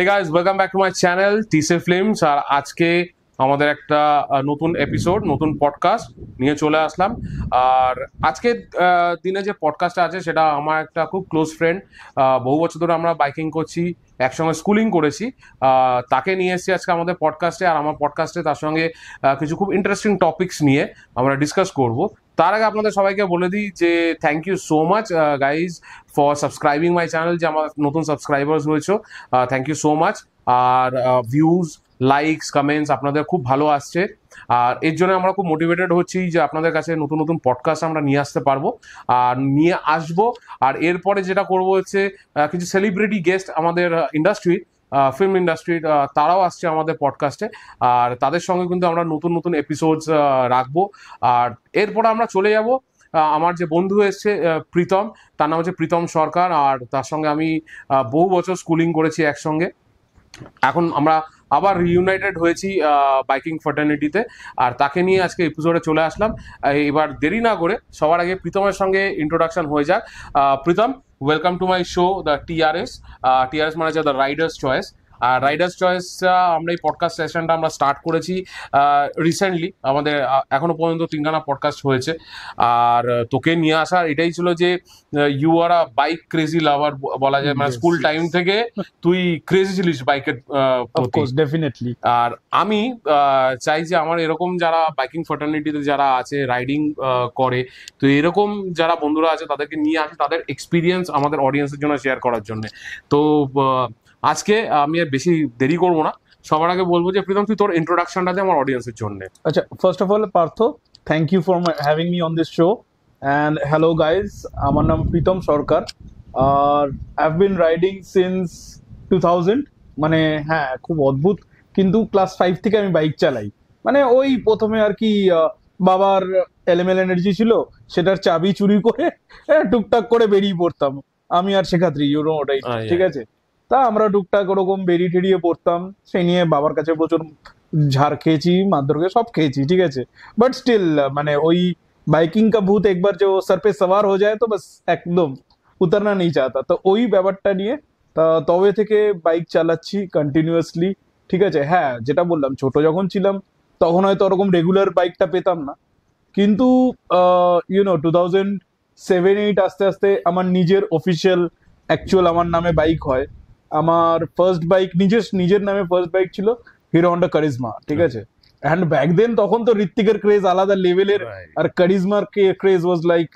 Hey guys welcome back to my channel TC films আর আজকে আমাদের একটা নতুন এপিসোড নতুন পডকাস্ট নিয়ে চলে আসলাম আর আজকে দিনে যে পডকাস্টটা আছে সেটা আমার একটা খুব ক্লোজ ফ্রেন্ড বহু বছর ধরে আমরা বাইকিং করছি একসঙ্গে স্কুলিং করেছি তাকে নিয়ে এসেছি আজকে আমাদের পডকাস্টে আর আমার পডকাস্টে তার সঙ্গে কিছু খুব ইন্টারেস্টিং টপিক্স নিয়ে আমরা ডিসকাস করব তার আগে আপনাদের সবাইকে বলে দিই যে thank you so much guys for subscribing my channel যে আমার নতুন সাবস্ক্রাইবার্স রয়েছে থ্যাংক ইউ সো মাচ আর ভিউজ লাইকস কমেন্টস আপনাদের খুব ভালো আসছে আর এর জন্য আমরা খুব মোটিভেটেড হচ্ছি যে আপনাদের কাছে নতুন নতুন পডকাস্ট আমরা নিয়ে আসতে পারবো আর নিয়ে আসবো আর এরপরে যেটা করব হচ্ছে কিছু সেলিব্রিটি গেস্ট আমাদের ইন্ডাস্ট্রির ফিল্ম ইন্ডাস্ট্রির তারাও আসছে আমাদের পডকাস্টে আর তাদের সঙ্গে কিন্তু আমরা নতুন নতুন এপিসোডস রাখবো আর এরপরে আমরা চলে যাব আমার যে বন্ধু এসছে প্রীতম তার নাম হচ্ছে প্রীতম সরকার আর তার সঙ্গে আমি বহু বছর স্কুলিং করেছি একসঙ্গে এখন আমরা আবার রিউনাইটেড হয়েছি বাইকিং ফটার্নিটিতে আর তাকে নিয়ে আজকে এপিসোডে চলে আসলাম এবার দেরি না করে সবার আগে প্রীতমের সঙ্গে ইন্ট্রোডাকশন হয়ে যাক Pritam welcome to my show the TRS TRS মানে দ্য রাইডার্স চয়েস আর রাইডার্স চয়েস আমরা এই পডকাস্ট সেশনটা আমরা স্টার্ট করেছি রিসেন্টলি আমাদের এখনো পর্যন্ত তিনখানা পডকাস্ট হয়েছে আর তোকে নিয়ে আসার এটাই ছিল যে you are a bike crazy lover বলা যায় মানে স্কুল টাইম থেকে তুই ক্রেজি ছিলিস বাইকের ডেফিনেটলি আর আমি চাই যে আমার এরকম যারা বাইকিং ফটার্নিটিতে যারা আছে রাইডিং করে তো এরকম যারা বন্ধুরা আছে তাদেরকে নিয়ে আসে তাদের এক্সপিরিয়েন্স আমাদের অডিয়েন্সের জন্য শেয়ার করার জন্য তো আজকে আমি আর বেশি দেরি করবো না সবার আগে বলবো যে প্রীতম তুই তোর ইন্ট্রোডাকশনটা দে আমার অডিয়েন্সের জন্য আচ্ছা first of all Partha thank you for having me on this show and hello guys আমার নাম প্রীতম সরকার আর have been riding since two thousand মানে হ্যাঁ খুব অদ্ভুত কিন্তু ক্লাস ফাইভ থেকে আমি বাইক চালাই মানে ওই প্রথমে আর কি বাবার এলএমএল এনার্জি ছিল সেটার চাবি চুরি করে হ্যাঁ, টুকটাক করে বেরিয়ে পড়তাম আমি আর ইউরো ওটাই ঠিক আছে তা আমরা টুকটাক ওরকম বেরিয়ে টেরিয়ে পড়তাম সেই নিয়ে বাবার কাছে প্রচুর ঝাড় খেয়েছি মারধর খেয়ে সব খেয়েছি ঠিক আছে বাট স্টিল মানে ওই বাইকিং কা ভূত একবার যে ও সর সওয়ার হয়ে যায় তো বাস একদম উতারনা নেই চাতা তো ওই ব্যাপারটা নিয়ে তবে থেকে বাইক চালাচ্ছি কন্টিনিউয়াসলি ঠিক আছে হ্যাঁ যেটা বললাম ছোট যখন ছিলাম তখন হয়তো ওরকম রেগুলার বাইকটা পেতাম না কিন্তু you know two thousand seven eight আস্তে আস্তে আমার নিজের অফিসিয়াল অ্যাকচুয়াল আমার নামে বাইক হয় আমার ফার্স্ট বাইক নিজের নিজের নামে ফার্স্ট বাইক ছিল হিরো হন্ডা কারিজমা ঠিক আছে অ্যান্ড ব্যাক দেন তখন তো ঋত্বিকের ক্রেজ আলাদা লেভেলের আর কারিজমার ক্রেজ ওয়াজ লাইক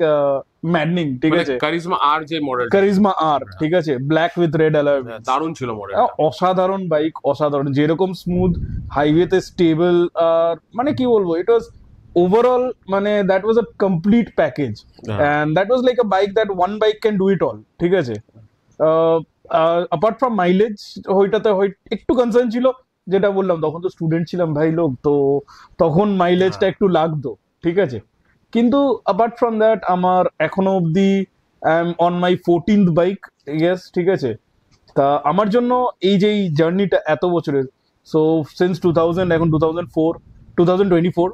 ম্যাডনিং ঠিক আছে কারিজমা আর যে মডেল কারিজমা আর ঠিক আছে ব্ল্যাক উইথ রেড অ্যালয় দারুণ ছিল মডেল হ্যাঁ, অসাধারণ বাইক অসাধারণ যেরকম স্মুথ হাইওয়েতে স্টেবল আর মানে কি বলবো ইট ওয়াজ ওভারঅল মানে that was a complete package and that was like a bike that one bike can do it all ঠিক আছে আহ অ্যাপার্ট ফ্রম মাইলেজ ওইটাতে একটু কনসার্ন ছিল যেটা বললাম তখন তো স্টুডেন্ট ছিলাম ভাই লোক তো তখন মাইলেজটা হ্যাঁ। একটু লাগতো ঠিক আছে কিন্তু অ্যাপার্ট ফ্রম দ্যাট আমার এখনো অবধি I am on my fourteenth bike yes ঠিক আছে তা আমার জন্য এই যে এই জার্নিটা এত বছরের সো সিন্স টু থাউজেন্ড এখন two thousand four two thousand twenty four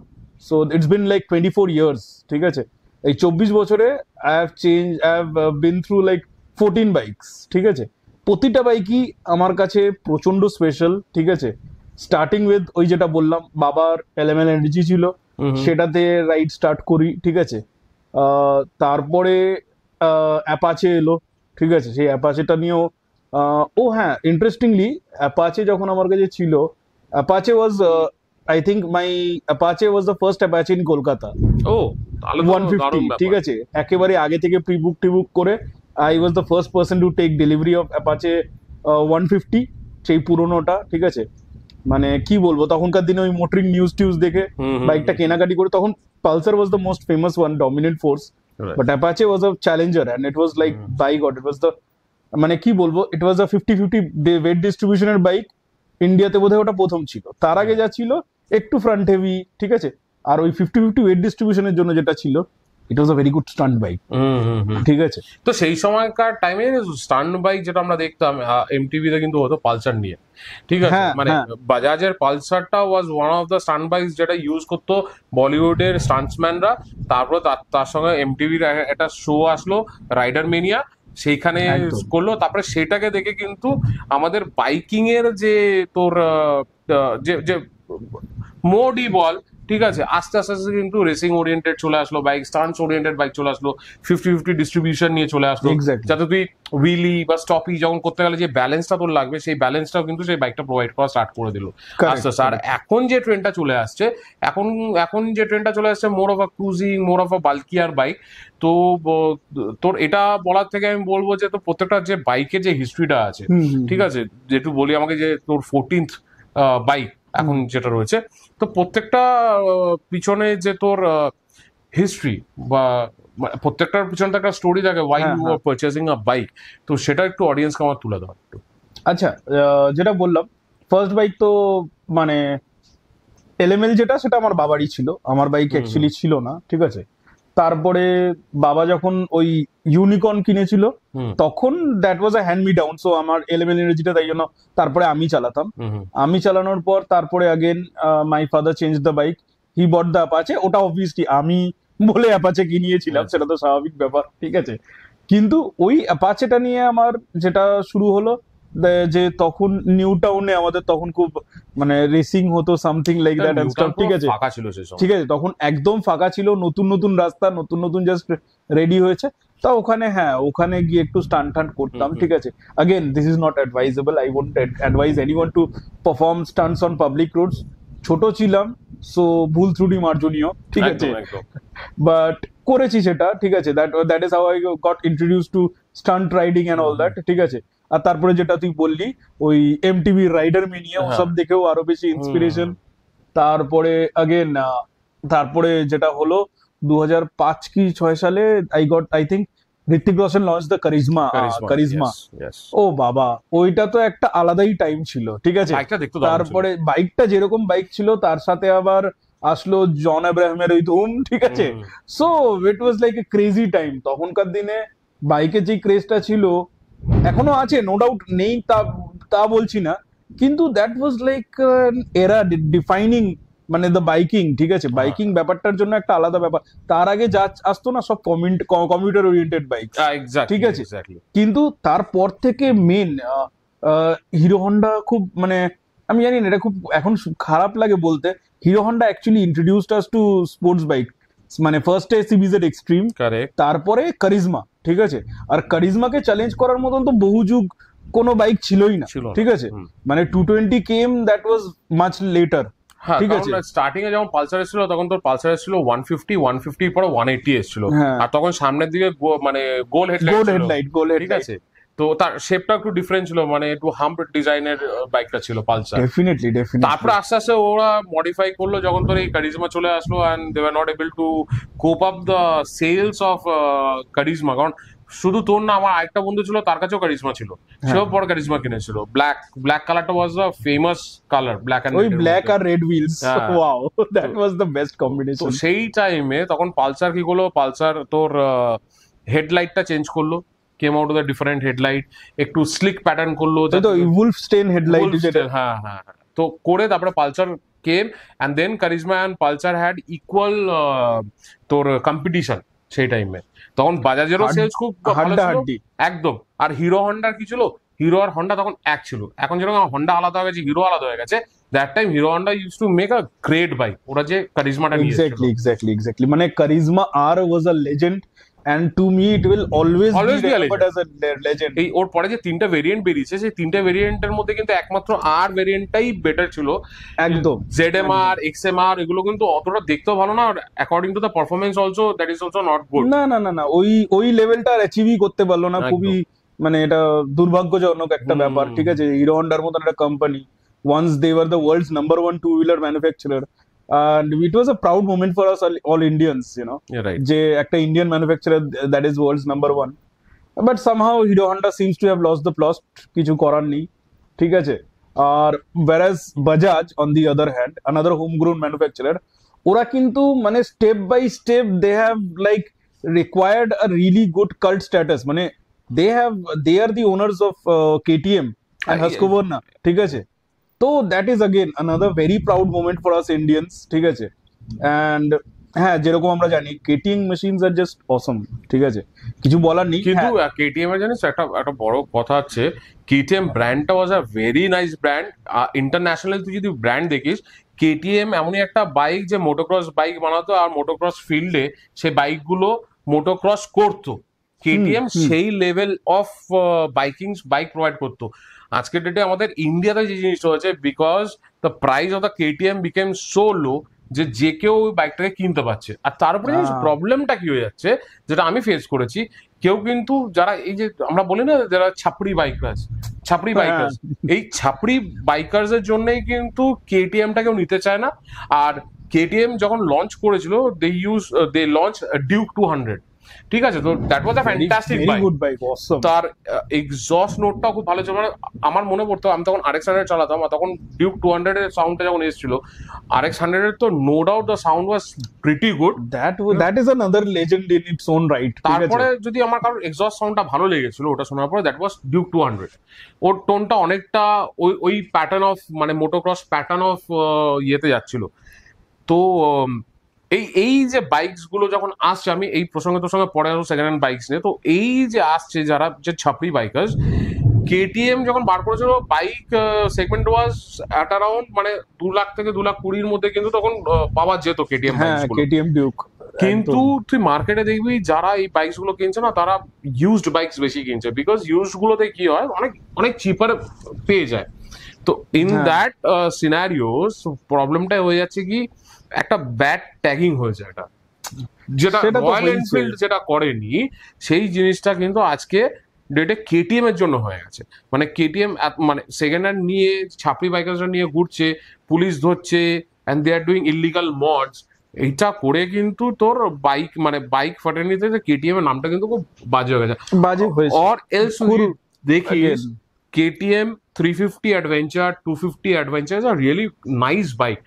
so it's been like twenty four years ঠিক আছে এই চব্বিশ বছরে I have change I have been through like fourteen bikes ঠিক আছে প্রতিটা বাইকই আমার কাছে প্রচণ্ড স্পেশাল ঠিক আছে স্টার্টিং উইথ ওই যেটা বললাম বাবার এলেমেল এনার্জি ছিল সেটাতে রাইড স্টার্ট করি ঠিক আছে তারপরে অ্যাপাচে এলো ঠিক আছে সেই অ্যাপাচেটা নিয়েও ও হ্যাঁ ইন্টারেস্টিংলি অ্যাপাচে যখন আমার কাছে ছিল Apache was I think my Apache was the first Apache in Kolkata ও ওয়ান ফিফটি ঠিক আছে একেবারে আগে থেকে প্রি বুক টিবুক করে I was the first person to take delivery of Apache one fifty সেই পুরোনোটা ঠিক আছে মানে কি বলবো তখনকার দিনে ওই মোটরিং নিউজ টিউজ দেখে বাইকটা কেনাকাটি করে তখন Pulsar was the most famous one dominant force but Apache was a challenger and it was like by God it was the মানে কি বলবো it was a fifty fifty weight ডিস্ট্রিবিউশনের বাইক ইন্ডিয়াতে বোধহয় ওটা প্রথম ছিল তার আগে যা ছিল একটু ফ্রন্ট হেভি ঠিক আছে আর ওই ফিফটি ফিফটি ওয়েট ডিস্ট্রিবিউশনের জন্য যেটা ছিল it was a very good stunt bike ঠিক আছে তো সেই সময়কার টাইমে স্টান্ট বাইক যেটা আমরা দেখতাম তে কিন্তু হতো পালসার নিয়ে ঠিক আছে হ্যাঁ, মানে হ্যাঁ। বাজাজের পালসারটা was one of the stunt bike যেটা ইউজ করতো বলিউডের স্টান্টসম্যানরা তারপর তার সঙ্গে এমটিভির একটা শো আসলো রাইডার মেনিয়া সেইখানে করলো তারপরে সেটাকে দেখে কিন্তু আমাদের বাইকিং এর যে তোর যে যে মোডই বল ঠিক আছে আস্তে আস্তে আস্তে কিন্তু রেসিং ওরিয়েন্টেড চলে আসলো বাইক স্টান্স ওরিয়েন্টেড বাইক চলে আসলো ফিফটি ফিফটি ডিস্ট্রিবিউশন নিয়ে চলে আসলো যাতে তুই উইলি বা স্টপি যখন করতে গেলে যে ব্যালেন্সটা তোর লাগবে সেই ব্যালেন্সটাও কিন্তু সেই বাইকটা প্রোভাইড করা স্টার্ট করে দিল আস্তে আস্তে আর এখন যে ট্রেনটা চলে আসছে এখন এখন যে ট্রেনটা চলে আসছে more of a cruising more of a bulkier bike তো তোর এটা বলার থেকে আমি বলবো যে তো প্রত্যেকটা যে বাইকের যে হিস্ট্রিটা আছে ঠিক আছে যেটু বলি আমাকে যে তোর ফোরটিন্থ বাইক এখন যেটা রয়েছে তো প্রত্যেকটা পিছনে যে তোর হিস্ট্রি বা মানে প্রত্যেকটার পিছনে একটা স্টোরি থাকে why you are purchasing a bike তো সেটা একটু অডিয়েন্সকে আমার তুলে দাও একটু আচ্ছা যেটা বললাম ফার্স্ট বাইক তো মানে এলএমএল যেটা সেটা আমার বাবারই ছিল আমার বাইক অ্যাকচুয়ালি ছিল না ঠিক আছে তারপরে বাবা যখন ওই ইউনিকর্ন কিনেছিল তখন that was a hand me down so আমার এলেভেন এনার্জিটা তাই জন্য তারপরে আমি চালাতাম আমি চালানোর পর তারপরে again my father change the bike he bought the Apache ওটা অবভিয়াসলি আমি বলে অ্যাপাচে কিনিয়েছিলাম হ্যাঁ। সেটা তো স্বাভাবিক ব্যাপার ঠিক আছে কিন্তু ওই অ্যাপাচেটা নিয়ে আমার যেটা শুরু হলো যে তখন নিউ টাউনে আমাদের তখন খুব মানে রেসিং হতো something like that and stuff ঠিক আছে ফাঁকা ছিল সে ঠিক আছে তখন একদম ফাঁকা ছিল নতুন নতুন রাস্তা নতুন নতুন জাস্ট রেডি হয়েছে তা ওখানে হ্যাঁ ওখানে গিয়ে একটু স্টান টান করতাম ঠিক আছে again this is not advisable I want advice anyone to perform stunts on public roads ছোট ছিলাম সো ভুল ত্রুটি মার্জনীয় ঠিক আছে বাট করেছি সেটা ঠিক আছে that that is how I got introduce to stunt riding and all that ঠিক আছে আর তারপরে যেটা তুই বললি ওই এমটিভি রাইডার মিনিয়া সব দেখেও আরো বেশি ইন্সপিরেশন তারপরে আগেন তারপরে যেটা হলো দু পাঁচ কি ছয় সালে I got I think Hrithik Roshan launch the Karizma Karizma ও বাবা ওইটা তো একটা আলাদাই টাইম ছিল ঠিক আছে তারপরে বাইকটা যেরকম বাইক ছিল তার সাথে আবার আসলো জন আব্রাহামের ওই ধুম ঠিক আছে so it was like a crazy time তখনকার দিনে বাইকের যে ক্রেজটা ছিল এখনো আছে নো ডাউট নেই তা তা বলছি না কিন্তু that was like era defining মানে দ্য বাইকিং ঠিক আছে বাইকিং হ্যাঁ। ব্যাপারটার জন্য একটা আলাদা ব্যাপার তার আগে যা আসতো না সব কম্পিউটার ওরিয়েন্টেড বাইক ঠিক আছে কিন্তু তারপর থেকে মেন হিরো হন্ডা খুব মানে আমি জানি না এটা খুব এখন খারাপ লাগে বলতে Hero Honda actually introduced us to sports bike মানে ফার্স্ট ফার্স্টে সিবিজেড এক্সট্রিম তারপরে কারিজমা ঠিক আছে আর কারিজমাকে চ্যালেঞ্জ করার মতন তো বহু যুগ কোনো বাইক ছিলই না ঠিক আছে মানে two twenty came that was much later ঠিক আছে স্টার্টিং এ যখন পালসার এসেছিল তখন তোর পালসার এসেছিল ওয়ান ফিফটি ওয়ান ফিফটির পর ওয়ান এইটি এসেছিল হ্যাঁ। আর তখন সামনের দিকে মানে গোল হেডলাইট গোল হেডলাইট ঠিক আছে তো তার শেপটা একটু ডিফারেন্ট ছিল মানে একটু হাম্প ডিজাইনের বাইকটা ছিল পালসার ডেফিনেটলি ডেফিনেটলি তারপর আস্তে আস্তে ওরা মডিফাই করলো যখন তোর এই কারিজমা চলে আসলো and they are not able to cope up the sales of Karizma কারণ শুধু তোর না আমার আরেকটা বন্ধু ছিল তার কাছেও কারিজমা ছিল হ্যাঁ। সেও বড় কারিজমা কিনেছিল ব্ল্যাক ব্ল্যাক কালারটা was the famous colour black and ওই ব্ল্যাক আর red wheels wow that was the best combination তো সেই টাইমে তখন পালসার কি করলো পালসার তোর হেডলাইটটা চেঞ্জ করলো came out the different headlight একটু স্লিক প্যাটার্ন করলো তো উলফ স্টেন হেডলাইট হ্যাঁ হ্যাঁ তো করে তারপরে Pulsar came and then Karizma and Pulsar had equal তোর কম্পিটিশন সেই টাইমে তখন বাজাজেরও সেলস খুব একদম আর হিরো হন্ডার কি ছিল হিরো আর হন্ডা তখন এক ছিল এখন যেরকম হন্ডা আলাদা হয়ে গেছে হিরো আলাদা হয়ে গেছে that time Hero Honda use to make a great bike ওরা যে কারিজমাটা নিয়ে এক্স্যাক্টলি এক্স্যাক্টলি এক্স্যাক্টলি মানে Karizma R was a legend and to me it will always always be legend এই ওর পরে যে তিনটা ভেরিয়েন্ট বেরিয়েছে সেই তিনটা ভেরিয়েন্টের মধ্যে কিন্তু একমাত্র আর ভেরিয়েন্টটাই বেটার ছিল একদম Z M R X M R এগুলো কিন্তু অতটা দেখতেও ভালো না আর according to the performance also that is also not good না না না না ওই ওই লেভেলটা আর অ্যাচিভই করতে পারলো না খুবই মানে এটা দুর্ভাগ্যজনক একটা ব্যাপার ঠিক আছে হিরো হন্ডার মতন একটা company once they are the world's number one two wheeler manufacturer and it was a proud moment for us all, all Indians, you know. Yeah, right. যে actor Indian manufacturer that is world's number one. But somehow Hero Honda seems to have lost the plot. কিছু করার নেই ঠিক আছে আর whereas Bajaj on the other hand another homegrown manufacturer ওরা কিন্তু মানে step by step they have like required a really good cult status মানে they have they are the owners of KTM and Husqvarna না ঠিক আছে তো that is again another very proud moment for us Indians ঠিক আছে and হ্যাঁ যেরকম আমরা জানি KTM machines are just awesome ঠিক আছে কিছু বলার নেই কিন্তু কেটিএম হ্যাঁ। এর জানিস একটা একটা বড় কথা হচ্ছে কেটিএম ব্র্যান্ডটা was a very nice brand international তুই যদি ব্র্যান্ড দেখিস কেটিএম এমনই একটা বাইক যে মোটোক্রস বাইক বানাতো আর মোটোক্রস ফিল্ডে সে বাইকগুলো মোটোক্রস করতো কেটিএম সেই level of biking bike provide করতো আজকের ডেটে আমাদের ইন্ডিয়াতে যে জিনিসটা হয়েছে because the price of the KTM became so low যে যে কেউ ওই বাইকটাকে কিনতে পারছে আর তারপরে প্রবলেমটা হ্যাঁ। কি হয়ে যাচ্ছে যেটা আমি ফেস করেছি কেউ কিন্তু যারা এই যে আমরা বলি না যারা ছাপড়ি বাইকার্স ছাপড়ি বাইকার্স হ্যাঁ। এই ছাপড়ি বাইকার্স এর জন্যই কিন্তু কেটিএমটা কেউ নিতে চায় না আর কেটিএম যখন লঞ্চ করেছিল they use they launch Duke two hundred ঠিক আছে তো that was a fantastic bike good bike awesome তার এক্সজস্ট নোটটা খুব ভালো ছিল মানে আমার মনে পড়তো আমি তখন আরএক্স হান্ড্রেড চালাতাম আর তখন ডিউক টু হান্ড্রেডের সাউন্ডটা যখন এসেছিল আরএক্স হান্ড্রেডের তো no doubt the sound was pretty good that that is another legend in its own right তারপরে যদি আমার কারোর এক্সজস্ট সাউন্ডটা ভালো লেগেছিল ওটা শোনার পরে that was Duke two hundred ওর টোনটা অনেকটা ওই ওই প্যাটার্ন অফ মানে মোটোক্রস প্যাটার্ন অফ ইয়েতে যাচ্ছিল তো এই এই যে বাইকস গুলো যখন আসছে আমি এই প্রসঙ্গে তোর সঙ্গে পরে আসবো সেকেন্ড হ্যান্ড বাইকস নিয়ে তো এই যে আসছে যারা যে ছাপড়ি বাইকার্স কেটিএম যখন বার করেছিল bike segment was at around মানে দু লাখ থেকে দু লাখ কুড়ির মধ্যে কিন্তু তখন পাওয়া যেত কেটিএম কেটিএম ডিউক কিন্তু তুই মার্কেটে দেখবি যারা এই বাইকস গুলো কিনছে না তারা ইউজড বাইকস বেশি কিনছে বিকজ ইউজ গুলোতে কি হয় অনেক অনেক চিপার পেয়ে যায় তো ইন দ্যাট সিনারিওস প্রবলেমটা হয়ে যাচ্ছে কি একটা ব্যাড ট্যাগিং হয়েছে এটা যেটা রয়্যাল এনফিল্ড যেটা করেনি সেই জিনিসটা কিন্তু আজকে ডেটে কেটিএম এর জন্য হয়ে গেছে মানে কেটিএম মানে সেকেন্ড হ্যান্ড নিয়ে ছাপড়ি বাইকাররা নিয়ে ঘুরছে পুলিশ ধরছে and they are doing illegal mods এইটা করে কিন্তু তোর বাইক মানে বাইক ফাটানিতে কেটিএম এর নামটা কিন্তু খুব বাজে হয়ে গেছে বাজে হয়েছে অর এলস দেখিস KTM fifty adventure 250 Adventure is a really nice bike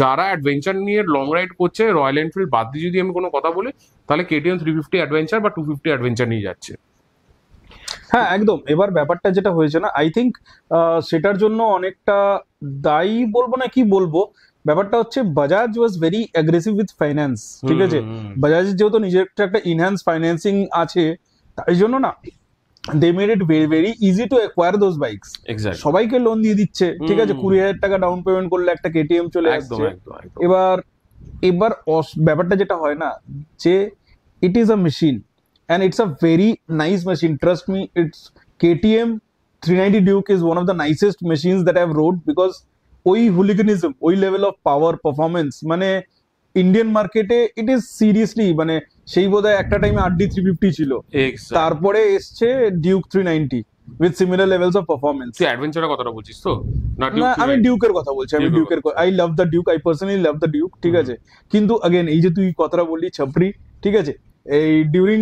যারা অ্যাডভেঞ্চার নিয়ে লং রাইড করছে রয়্যাল এনফিল্ড বাদ দিয়ে যদি আমি কোনো কথা বলি তাহলে কেটিএম থ্রি ফিফটি অ্যাডভেঞ্চার বা টু ফিফটি অ্যাডভেঞ্চার নিয়ে যাচ্ছে হ্যাঁ একদম এবার ব্যাপারটা যেটা হয়েছে না আই থিঙ্ক সেটার জন্য অনেকটা দায়ী বলবো না কি বলবো ব্যাপারটা হচ্ছে Bajaj was very aggressive with finance ঠিক আছে বাজাজ যেহেতু নিজের একটা ইনহ্যান্স ফাইন্যান্সিং আছে তাই জন্য না they made it very very easy to acquire those bikes সবাইকে লোন দিয়ে দিচ্ছে ঠিক আছে কুড়ি হাজার টাকা ডাউন পেমেন্ট করলে একটা কেটিএম চলে একদম এবার এবার ব্যাপারটা যেটা হয় না যে it is a machine and it's a very nice machine trust me it's KTM three ninety Duke is one of the nicest machines that have rode because ওই হুলিগানিজম ওই লেভেল অফ পাওয়ার পারফরমেন্স মানে Indian মার্কেটে it is seriously মানে সেই বোধ হয় একটা টাইমে আর ডি থ্রি ফিফটি ছিল তারপরে এসছে Duke three ninety with similar levels of performance তুই অ্যাডভেঞ্চারের কথাটা বলছিস তো না আমি ডিউকের কথা বলছি আমি ডিউকের I love the Duke I personally love the Duke ঠিক আছে কিন্তু अगेन এই যে তুই কথাটা বললি ছাপড়ি ঠিক আছে এই during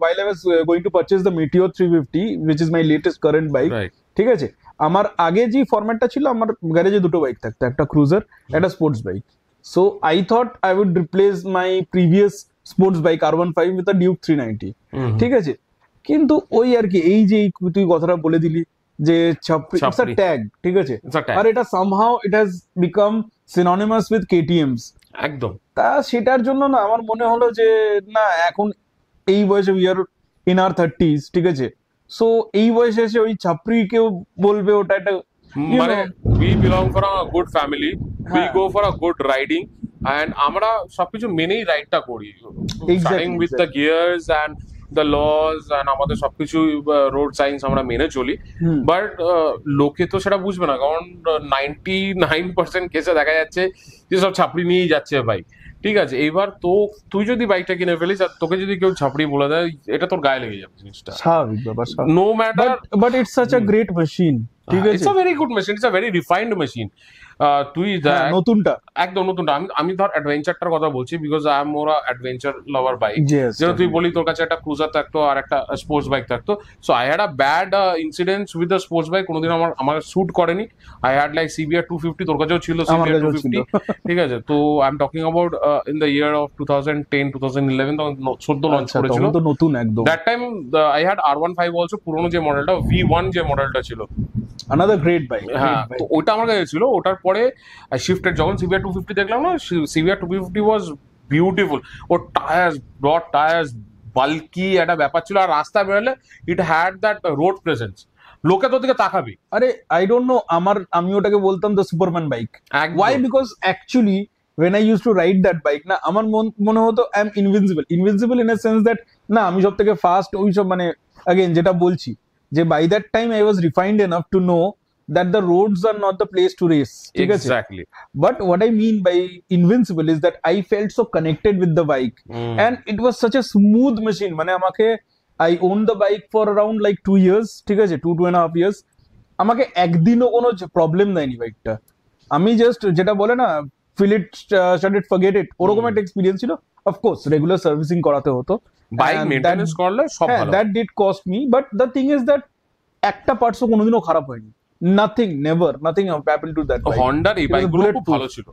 while I was going to purchase the Meteor three fifty which is my latest current bike ঠিক আছে আমার আগে যে ফরম্যাটটা ছিল আমার গ্যারেজে দুটো বাইক থাকতো একটা ক্রুজার একটা sports bike so I thought I would replace my previous sports bike carbon five with Duke three ninety ঠিক আছে কিন্তু ওই আর কি এই যে তুই কথাটা বলে দিলি যে ট্যাগ ঠিক আছে আর এটা somehow it has become synonymous with KTMs একদম তা সেটার জন্য না আমার মনে হলো যে না এখন এই বয়সে we are in our thirties ঠিক আছে সো এই বয়সে এসে ওই কেউ বলবে ওটা একটা মানে we belong for a good family we go for a good riding and আমরা সবকিছু মেনেই রাইডটা করি starting with the gears and the laws and আমাদের সবকিছু রোড সাইন্স আমরা মেনে চলি বাট লোকে তো সেটা বুঝবে না কারণ নাইনটি নাইন পার্সেন্ট কেসে দেখা যাচ্ছে যে সব ছাপড়ি নিয়েই যাচ্ছে বাইক ঠিক আছে এবার তো তুই যদি বাইকটা কিনে ফেলিস আর তোকে যদি কেউ ছাপড়ি বলে দেয় এটা তোর গায়ে লেগে যাবে জিনিসটা স্বাভাবিক ব্যাপার no matter but it's such a great machine ঠিক হ্যাঁ, আছে it's a very good machine it's a very refined machine তুই হ্যাঁ, নতুনটা একদম নতুনটা আমি আমি ধর অ্যাডভেঞ্চারটার কথা বলছি because I am more adventure lover bike যেটা তুই বলি তোর কাছে একটা ক্রুজার থাকতো আর একটা স্পোর্টস বাইক থাকতো so I had a bad incidents with the sports bike কোনোদিন আমার আমার শ্যুট করেনি I had like CBR two fifty তোর কাছেও ছিল সিবিআর টু ফিফটি ঠিক আছে তো I am talking about in the year of two thousand ten two thousand eleven তখন সদ্য লঞ্চ আচ্ছা, করেছিল নতুন একদম that time I had R one five also পুরোনো যে মডেলটা ভি ওয়ান যে মডেলটা ছিল আনাদার গ্রেট বাইক হ্যাঁ ওটা আমার কাছে ছিল ওটার পর পরে শিফটের যখন সিভিআর টু ফিফটি দেখলাম না CBR two fifty was beautiful ও টায়ার্স ব্রড টায়ার্স বাল্কি একটা ব্যাপার ছিল আর রাস্তায় বেরোলে it had that road presence লোকে তো দিকে তাকাবি আরে আই ডোন্ট নো আমার আমি ওটাকে বলতাম the Superman bike why because actually when I use to ride that bike না আমার মনে হতো I am invincible invincible in a sense that না আমি সব থেকে ফাস্ট ওই সব মানে আগেন যেটা বলছি যে by that time I was refined enough to know that the roads are not the place to race. Exactly. But what I mean by invincible is that I felt so connected with the bike. Mm. And it was such a smooth machine. মানে আমাকে the own for bike like two years, two two ঠিক আছে two two আমাকে একদিনও কোনো problem দেয়নি বাইকটা আমি জাস্ট যেটা বলে না feel it start it forget it ওরকম একটা এক্সপিরিয়েন্স ছিল অফকোর্স রেগুলার সার্ভিসিং করাতে হতো বাইক মেইনটেনেন্স করলে সব হ্যাঁ, ভালো that did cost me but the thing is that একটা পার্টসও কোনোদিনও খারাপ হয়নি nothing never nothing happen to that হন্ডার এই বাইকগুলো খুব ভালো ছিল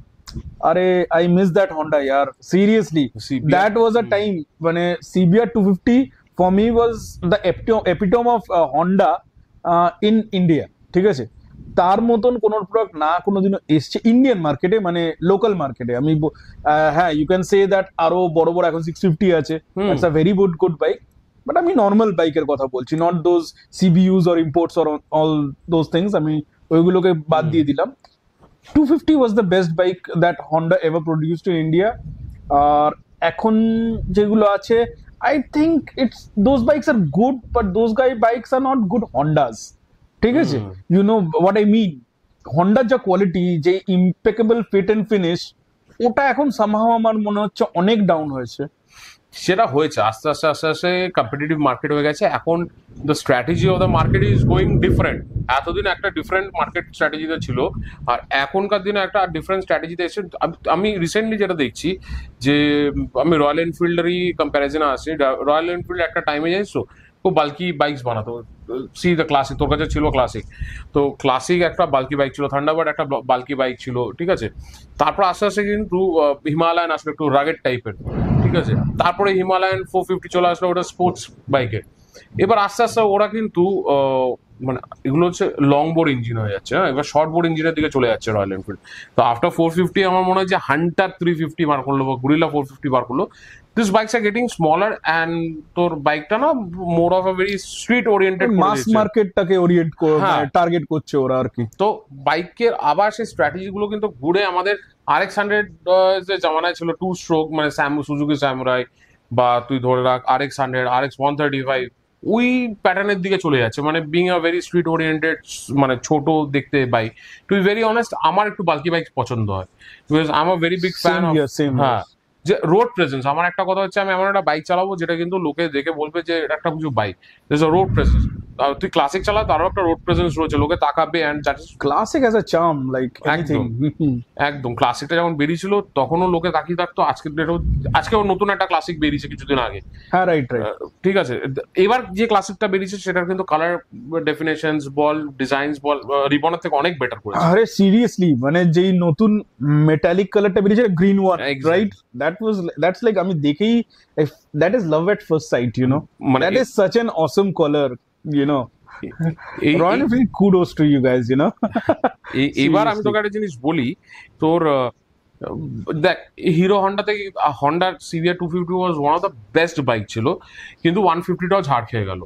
আরে আই মিস দ্যাট হন্ডা ইয়ার seriously that was a time মানে CBR two fifty for me was the epitome of Honda in India ঠিক আছে তার মতন কোন প্রোডাক্ট না কোনোদিনও এসছে ইন্ডিয়ান মার্কেটে মানে লোকাল মার্কেটে আমি হ্যাঁ ইউ ক্যান সে দ্যাট আরো বড় বড় এখন সিক্স ফিফটি আছে it's a very good good bike but আমি নর্মাল বাইকের কথা বলছি not those CBUs or imports or all those things আমি ওইগুলোকে বাদ দিয়ে দিলাম two fifty was the best bike that Honda ever produced in India আর এখন যেগুলো আছে I think it's those bikes are good but those guy bikes are not good Hondas ঠিক আছে you know what I mean হন্ডার যা quality যে ইম্পেকেবল fit and finish ওটা এখন সামহাও আমার মনে হচ্ছে অনেক ডাউন হয়েছে সেটা হয়েছে আস্তে আস্তে আস্তে আস্তে কম্পিটিটিভ মার্কেট হয়ে গেছে এখন the strategy of the market is going different এতদিন একটা ডিফারেন্ট মার্কেট স্ট্র্যাটেজিতে ছিল আর এখনকার দিনে একটা ডিফারেন্ট স্ট্র্যাটেজিতে এসে আমি রিসেন্টলি যেটা দেখছি যে আমি রয়্যাল এনফিল্ডেরই কম্প্যারিজনে আসছি রয়্যাল এনফিল্ড একটা টাইমে জানিস তো খুব বাল্কি বাইকস বানাতো সি দ্য ক্লাসিক তোর কাছে ছিল ক্লাসিক তো ক্লাসিক একটা বাল্কি বাইক ছিল থান্ডারবার্ড একটা বাল্কি বাইক ছিল ঠিক আছে তারপর আস্তে আস্তে কিন্তু হিমালয়ান আসলো একটু রাগেড টাইপের ঠিক আছে তারপরে হিমালয়ান ফোর ফিফটি চলে আসলো ওটা স্পোর্টস বাইকে এবার আস্তে আস্তে ওরা কিন্তু মানে এগুলো হচ্ছে লং বোর ইঞ্জিন হয়ে যাচ্ছে হ্যাঁ এবার শর্ট বোর ইঞ্জিনের দিকে চলে যাচ্ছে রয়্যাল এনফিল্ড তো আফটার ফোর ফিফটি আমার মনে হয় যে হান্টার থ্রি ফিফটি বার করলো বা গুরিলা ফোর ফিফটি বার করলো this bikes are getting smaller and তোর বাইকটা না more of a very street oriented mass মার্কেটটাকে ওরিয়েন্ট টার্গেট করছে ওরা আর কি তো বাইকের আবার সেই স্ট্র্যাটেজিগুলো কিন্তু ঘুরে আমাদের আর এক্স হান্ড্রেড যে জামানায় ছিল টু স্ট্রোক মানে স্যাম সুজুকি স্যামরাই বা তুই ধরে রাখ R X hundred R X one thirty five ওই প্যাটার্নের দিকে চলে যাচ্ছে মানে being a very street oriented মানে ছোট দেখতে bike to be very honest আমার একটু বালকি বাইক পছন্দ হয় because I am a very big fan হ্যাঁ যে রোড প্রেজেন্স আমার একটা কথা হচ্ছে আমি এমন একটা বাইক চালাবো যেটা কিন্তু লোকে দেখে বলবে যে একটা কিছু bike this a road presence তুই ক্লাসিক চালা তারও একটা রোড প্রেজেন্স রয়েছে লোকে তাকাবে and Classic as a charm like একদম একদম ক্লাসিকটা যখন বেরিয়েছিল তখনও লোকে তাকিয়ে থাকতো আজকের ডেটও আজকেও নতুন একটা ক্লাসিক বেরিয়েছে কিছুদিন আগে হ্যাঁ রাইট রাইট ঠিক আছে এবার যে ক্লাসিকটা বেরিয়েছে সেটার কিন্তু কালার ডেফিনেশনস বল ডিজাইনস বল রিবনের থেকে অনেক বেটার করেছে আরে সিরিয়াসলি মানে যেই নতুন মেটালিক কালারটা বেরিয়েছে green one right that was that's like আমি দেখেই that is love at first sight you know মানে that is such an awesome colour you know Royal kudos to you guys you know এবার আমি তোকে একটা জিনিস বলি তোর দেখ হিরো হন্ডা থেকে হন্ডার CBR two fifty was one of the best bike ছিল কিন্তু ওয়ান ফিফটিটাও ঝাড় খেয়ে গেল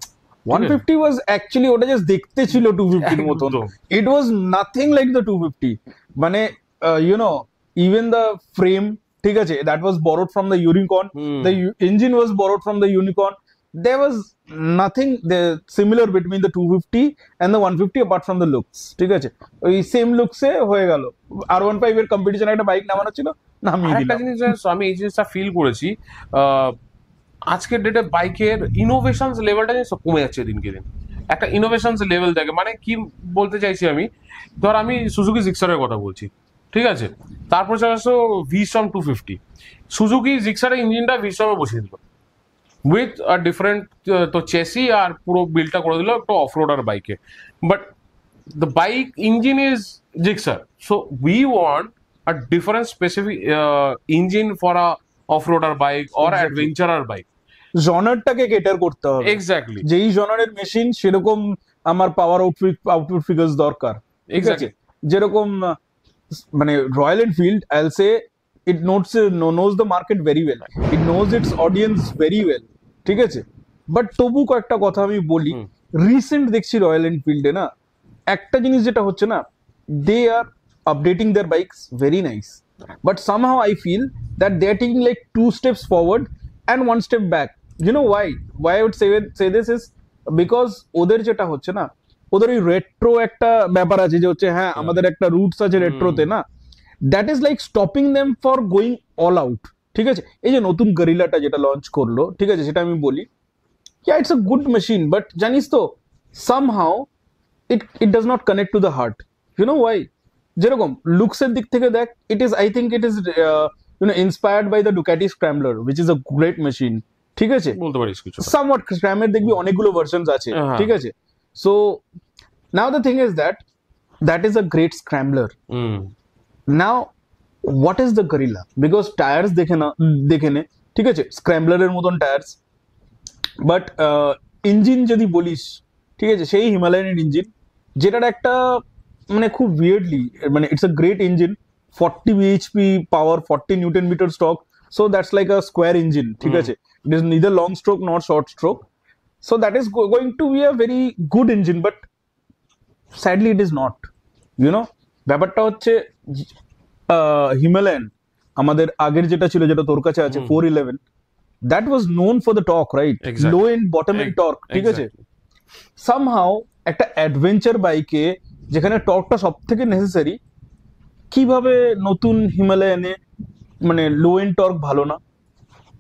ওয়ান ফিফটি ওয়াজ অ্যাকচুয়ালি ওটা জাস্ট দেখতে ছিল টু ফিফটির মতো it was nothing like the two fifty মানে you know even the frame ঠিক আছে that was borrowed from the Unicorn the engine was borrowed from the Unicorn there was nothing the, similar between the 250 and the 150 apart from the looks ঠিক আছে ওই same লুকসে হয়ে গেল আর one five এর কম্পিটিশন একটা বাইক নামানো ছিল নামিয়ে দিলাম জিনিস আমি এই জিনিসটা ফিল করেছি আজকের ডেটে বাইকের ইনোভেশনস লেভেলটা যে কমে যাচ্ছে দিনকে দিন একটা ইনোভেশনস লেভেল থাকে মানে কি বলতে চাইছি আমি ধর আমি সুজুকি জিক্সারের কথা বলছি ঠিক আছে তারপর চলে আসো ভি টু ফিফটি সুজুকি জিক্সারের ইঞ্জিনটা ভি বসিয়ে দিল উইথ আর ডিফারেন্ট তো চেসি আর পুরো বিলটা করে দিল একটা অফ রোডার বাইকে but the bike engine is Gixxer so we want a different specific engine for a off roader bike or adventurer bike জনারটাকে কেটার করতে হবে এক্স্যাক্টলি যেই জনারের মেশিন সেরকম আমার পাওয়ার আউটফিট আউটপুট ফিগার্স দরকার ঠিক আছে যেরকম মানে রয়্যাল এনফিল্ড আইল সে it notes uh, knows the market very well. It knows its audience very ঠিক আছে বাট তবু কয়েকটা কথা আমি বলি রিসেন্ট দেখছি রয়্যাল এনফিল্ডে না একটা জিনিস যেটা হচ্ছে না they are updating their bikes very nice but somehow I feel that they are taking like two steps forward and one step back you know why why would say this is because ওদের যেটা হচ্ছে না ওদের ওই retro একটা ব্যাপার আছে যে হচ্ছে হ্যাঁ, হ্যাঁ। আমাদের একটা রুটস আছে রেট্রোতে না that is like stopping them for going all out ঠিক আছে এই যে নতুন গরিলাটা যেটা লঞ্চ করলো ঠিক আছে সেটা আমি বলি yeah it's a good machine but জানিস তো somehow it it does not connect to the heart you know why যেরকম লুকসের দিক থেকে দেখ it is I think it is you know inspired by the Ducati Scrambler which is a great machine ঠিক আছে বলতে পারিস কিছু সামওয়াট স্ক্র্যামের দেখবি অনেকগুলো ভার্সনস আছে হ্যাঁ, হ্যাঁ। ঠিক আছে so now the thing is that that is a great Scrambler now what is the Guerrilla because tyres দেখে না দেখে নে ঠিক আছে স্ক্র্যাম্বলারের মতন টায়ার্স বাট ইঞ্জিন যদি বলিস ঠিক আছে সেই হিমালয়ানের ইঞ্জিন যেটার একটা মানে খুব উইয়ার্ডলি মানে it's a great engine forty BHP power forty newton metre stock so that's like a square engine ঠিক আছে it is neither long stroke not short stroke so that is going to be a very good engine but sadly it is not you know ব্যাপারটা হচ্ছে Himalayan আমাদের আগের যেটা ছিল যেটা তোর কাছে আছে four eleven that was known for the torque right low end bottom end torque ঠিক আছে সামহাও একটা অ্যাডভেঞ্চার বাইকে যেখানে টর্কটা সব থেকে নেসেসারি কিভাবে নতুন হিমালয়ানে মানে লো এন্ড টর্ক ভালো না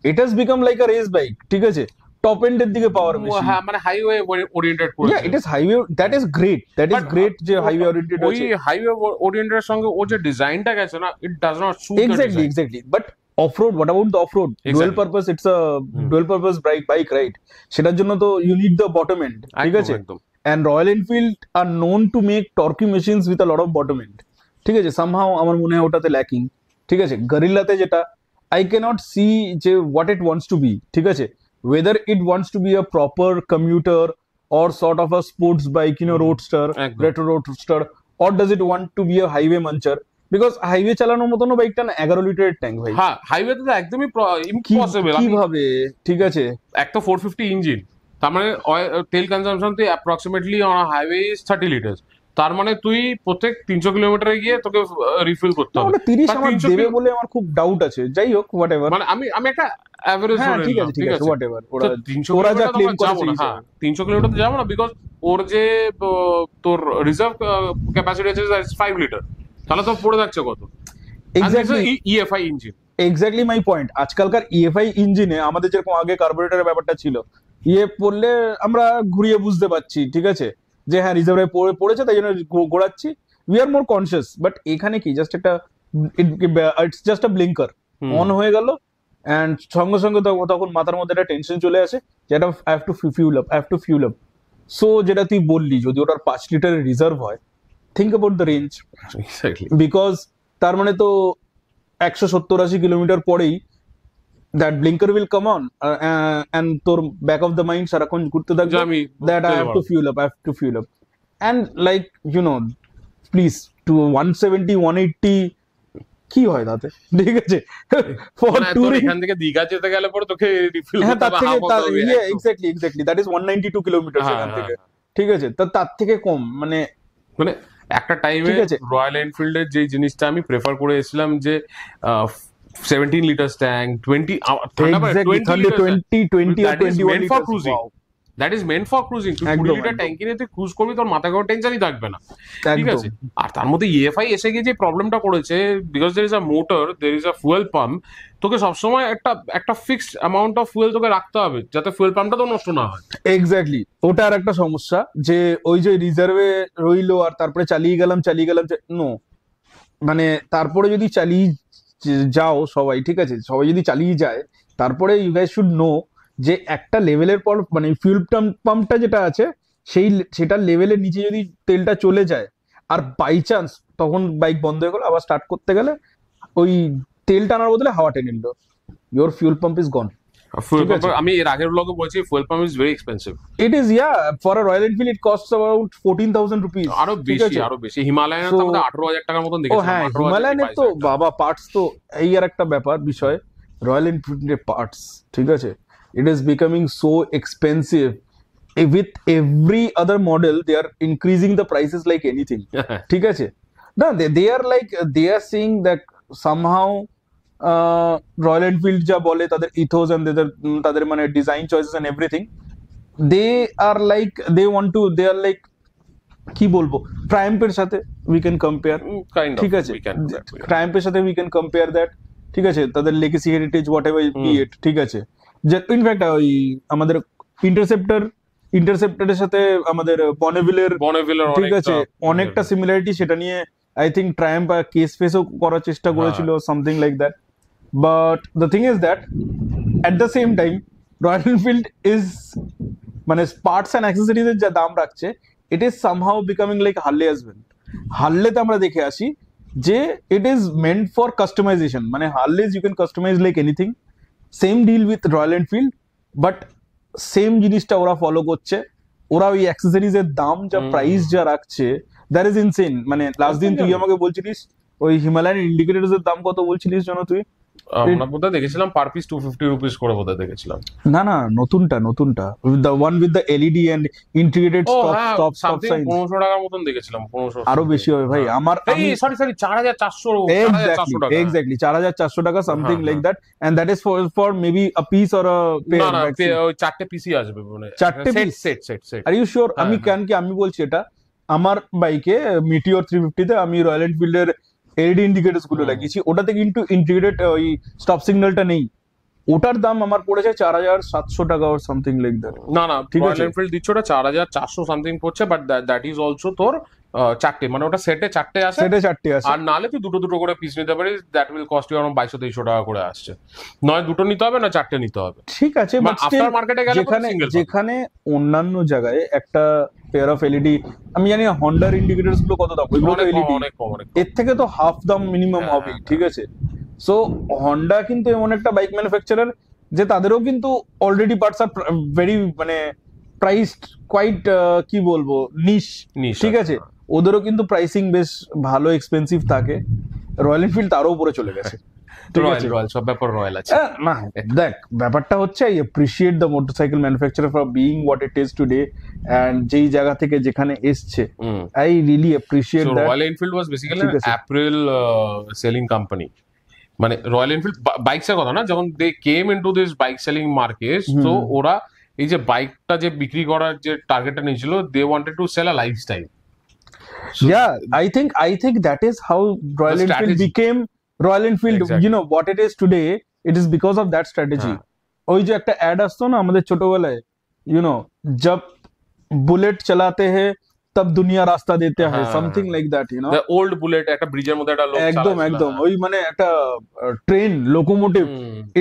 it has become like a race bike ঠিক আছে টপ এন্ড এর দিকে পাওয়ার বেশি হ্যাঁ মানে হাইওয়ে ওরিয়েন্টেড করেছে it is highway that is great that is great যে হাইওয়ে ওরিয়েন্টেড ওই হাইওয়ে ওরিয়েন্টেড সঙ্গে ও যে ডিজাইনটা গেছে না it does not suit exactly exactly but off road what about the off road dual purpose it's a dual purpose bike bike right সেটার জন্য তো you need the bottom end ঠিক আছে and Royal Enfield are known to make torquey machines with a lot of bottom end ঠিক আছে somehow আমার মনে হয় ওটাতে ল্যাকিং ঠিক আছে গরিল্লাতে যেটা আই ক্যানট সি যে what it wants to be ঠিক আছে whether it wants to be a proper commuter or sort of a sports bike you know roadster একদম। retro roadster or does it want to be a highway muncher because highway চালানোর মতনও বাইকটা না এগারো লিটারের tank ভাই হ্যাঁ হাইওয়েতে তো একদমই কি- ইম্পসিবল কিভাবে ঠিক আছে এক তো ফোর ফিফটি ইঞ্জিন তার মানে oil- তেল কনজামশন তো approximately on highway is thirty litres তার মানে তুই প্রত্যেক তিনশো কিলোমিটারে গিয়ে তোকে রিফিল করতে হবে মানে তিরিশ আমার দেবে বলে আমার খুব ডাউট আছে যাই হোক হোয়াট এভার মানে আমি আমি একটা অ্যাভারেজ ঠিক আছে ঠিক আছে হোয়াট এভার ওরা তিনশো ওরা যা ক্লেম যাবো হ্যাঁ তিনশো কিলোমিটার যাবো না বিকজ ওর যে তোর রিজার্ভ ক্যাপাসিটি আছে ফাইভ লিটার তাহলে তো পড়ে যাচ্ছে কত exactly EFI engine exactly my point আজকালকার ইএফআই e ইঞ্জিনে আমাদের যেরকম আগে কার্বোরেটরের ব্যাপারটা ছিল ইয়ে পড়লে আমরা ঘুরিয়ে বুঝতে পারছি ঠিক আছে যে হ্যাঁ রিজার্ভে পড়েছে তাই জন্য ঘোরাচ্ছি we are more conscious but এখানে কি জাস্ট একটা it's just a blinker on হয়ে গেল অ্যান্ড সঙ্গে সঙ্গে তখন মাথার মধ্যে একটা টেনশন চলে আসে যে এটা I have to fuel up I have to fuel up so যেটা তুই বললি যদি ওটার পাঁচ লিটার রিজার্ভ হয় think about the range because তার মানে তো একশো সত্তর আশি কিলোমিটার পরেই that blinker will come on uh, uh তোর ব্যাক অফ the মাইন্ড সারাক্ষণ ঘুরতে থাকবে that I have to fuel up I have to fuel up and like you know one to 170 180 কি হয় তাতে ঠিক আছে ফর মানে টুরিং এখান থেকে দীঘা যেতে গেলে পরে তোকে রিফিল হ্যাঁ তার থেকে ইয়ে exactly exactly that is one two kilometre এখান হ্যাঁ, থেকে হ্যাঁ। ঠিক আছে তো তার থেকে কম মানে মানে একটা টাইমে রয়্যাল এনফিল্ডের যে জিনিসটা আমি প্রেফার করে এসেছিলাম যে 17 liters tank 20 uh, exactly, 20 20, 20, 20 that or 21 meant for cruising wow. That is meant for cruising তুই কুড়ি লিটার ট্যাঙ্কি নিয়ে তুই ক্রুজ করবি তোর মাথা ঘর টেনশনই থাকবে না ঠিক আছে আর তার মধ্যে ইএফআই e এসে গিয়ে যে প্রবলেমটা করেছে because there is a motor there is a fuel pump তোকে সবসময় একটা একটা ফিক্সড অ্যামাউন্ট অফ ফুয়েল তোকে রাখতে হবে যাতে ফুয়েল পাম্পটা তো নষ্ট না হয় এক্স্যাক্টলি ওটা আর একটা সমস্যা যে ওই যে রিজার্ভে রইলো আর তারপরে চালিয়ে গেলাম চালিয়ে গেলাম নো মানে তারপরে যদি চালিয়ে যাও সবাই ঠিক আছে সবাই যদি চালিয়ে যায় তারপরে ইউ গাই শুড নো যে একটা লেভেলের পর মানে ফিউল পাম্পটা যেটা আছে সেই সেটার লেভেলের নিচে যদি তেলটা চলে যায় আর বাই চান্স তখন বাইক বন্ধ হয়ে গেলো আবার স্টার্ট করতে গেলে ওই তেল টানার বদলে হাওয়া টেনে নিল your fuel pump is gone fuel pump আমি এর আগের ব্লগে বলছি fuel pump is very expensive it is yeah for a Royal Enfield it costs about 14000 rupees আরো বেশি আরো বেশি হিমালয়ান তো আমাদের 18000 টাকার মতন দেখেছি হ্যাঁ হিমালয়ানের তো বাবা পার্টস তো এই আর একটা ব্যাপার বিষয় রয়্যাল এনফিল্ডের পার্টস ঠিক আছে it is becoming so expensive with every other model they are increasing the prices like anything ঠিক আছে না they are like they are are that somehow Royal Enfield যা বলে তাদের ইথোস এন্ড তাদের মানে design choices and everything they are like they want to they are like কি বলবো ট্রায়াম্পের সাথে উই ক্যান কম্পেয়ার ঠিক আছে ট্রাইম্পের সাথে উই ক্যান কম্পেয়ার দ্যাট ঠিক আছে তাদের legacy heritage whatever it ঠিক আছে যে ইনফ্যাক্ট ওই আমাদের ইন্টারসেপ্টর ইন্টারসেপ্টরের সাথে আমাদের বনেভিলের বনেভিলের ঠিক আছে অনেকটা সিমিলারিটি সেটা নিয়ে আই থিঙ্ক ট্রায়াম্প কেস ফেসও করার চেষ্টা হ্যাঁ। করেছিল something like that but the thing is that at the same time royal enfield is মানে পার্টস অ্যান্ড অ্যাক্সেসরিজের যা দাম রাখছে it is somehow becoming like Harley as well হার্লেতে আমরা দেখে আসি যে it is meant for customisation মানে Harleys you can customise like anything same deal with Royal Enfield but same জিনিসটা ওরা ফলো করছে ওরা ওই অ্যাক্সেসরিজের দাম যা প্রাইস যা রাখছে দ্যাট ইজ ইনসেন মানে লাস্ট দিন তুই আমাকে বলছিলিস ওই হিমালয়ান ইন্ডিকেটার্স এর দাম কত বলছিলিস জানো তুই আমরা মানে বোধহয় দেখেছিলাম per piece two fifty rupees করে বোধহয় দেখেছিলাম না না নতুনটা নতুনটা the one with the LED and integrated stop stop টাকার মতন দেখেছিলাম আরো বেশি হবে ভাই হ্যাঁ। আমার আমি সরি সরি চার হাজার চারশো এক্স্যাক্টলি এক্স্যাক্টলি টাকা something like that and that is for for maybe a piece or a pair চারটে পিসি আসবে মানে চারটে set set set set are you sure আমি হ্যাঁ। কেন কি আমি বলছি এটা আমার বাইকে মিটিওর থ্রি ফিফটিতে আমি রয়্যাল এনফিল্ডের এলইডি ইন্ডিকেটার্স গুলো লাগিয়েছি ওটাতে কিন্তু ইন্টিগ্রেটেড ওই স্টপ সিগন্যালটা নেই ওটার দাম আমার পড়েছে চার হাজার সাতশো টাকা ওর সামথিং লাইক দ্যাট না না ঠিক আছে এনফিল্ড দিচ্ছ ওটা চার হাজার চারশো সামথিং পড়ছে বাট দ্যাট ইজ অলসো তোর চারটে মানে ওটা সেটে চারটে আসে সেটে চারটে আসে আর নালে তুই দুটো দুটো করে পিস নিতে পারিস that will cost you around বাইশশো তেইশশো টাকা করে আসছে নয় দুটো নিতে হবে না চারটে নিতে হবে ঠিক আছে মার্কেটে গেলে যেখানে যেখানে অন্যান্য জায়গায় একটা পেয়ার অফ এলইডি আমি জানি হন্ডার ইন্ডিকেটার্স গুলো কত দাম ওইগুলো এলইডি e এর থেকে তো হাফ দাম মিনিমাম হ্যাঁ, হবে ঠিক আছে সো হন্ডা কিন্তু এমন একটা বাইক ম্যানুফ্যাকচারার যে তাদেরও কিন্তু অলরেডি পার্টস আর ভেরি মানে প্রাইসড কোয়াইট কি বলবো নিশ ঠিক আছে হ্যাঁ। ওদেরও কিন্তু প্রাইসিং বেশ ভালো এক্সপেন্সিভ থাকে রয়্যাল এনফিল্ড তারও উপরে চলে গেছে সব ব্যাপার রয়্যাল দেখ ব্যাপারটা হচ্ছে I appreciate the motorcycle manufacture for being what it is today and যেই জায়গা থেকে যেখানে এসছে I really appreciate that Royal Enfield was basically apparel selling company মানে রয়্যাল এনফিল্ড বাইক বাইকসের কথা না যখন they came into this bike selling market তো ওরা এই যে বাইকটা যে বিক্রি করার যে টার্গেটটা নিয়েছিল they wanted to sell a lifestyle yeah i think i think that is how royal enfield became Royal Enfield you know what it is today it is because of that strategy ওই যে একটা add আসতো না আমাদের ছোটবেলায় you know job bullet চালাতে হে তব দুনিয়া রাস্তা দিতে হয় something like that you know old Bullet একটা ব্রিজের মধ্যে একটা একদম একদম ওই মানে একটা train locomotive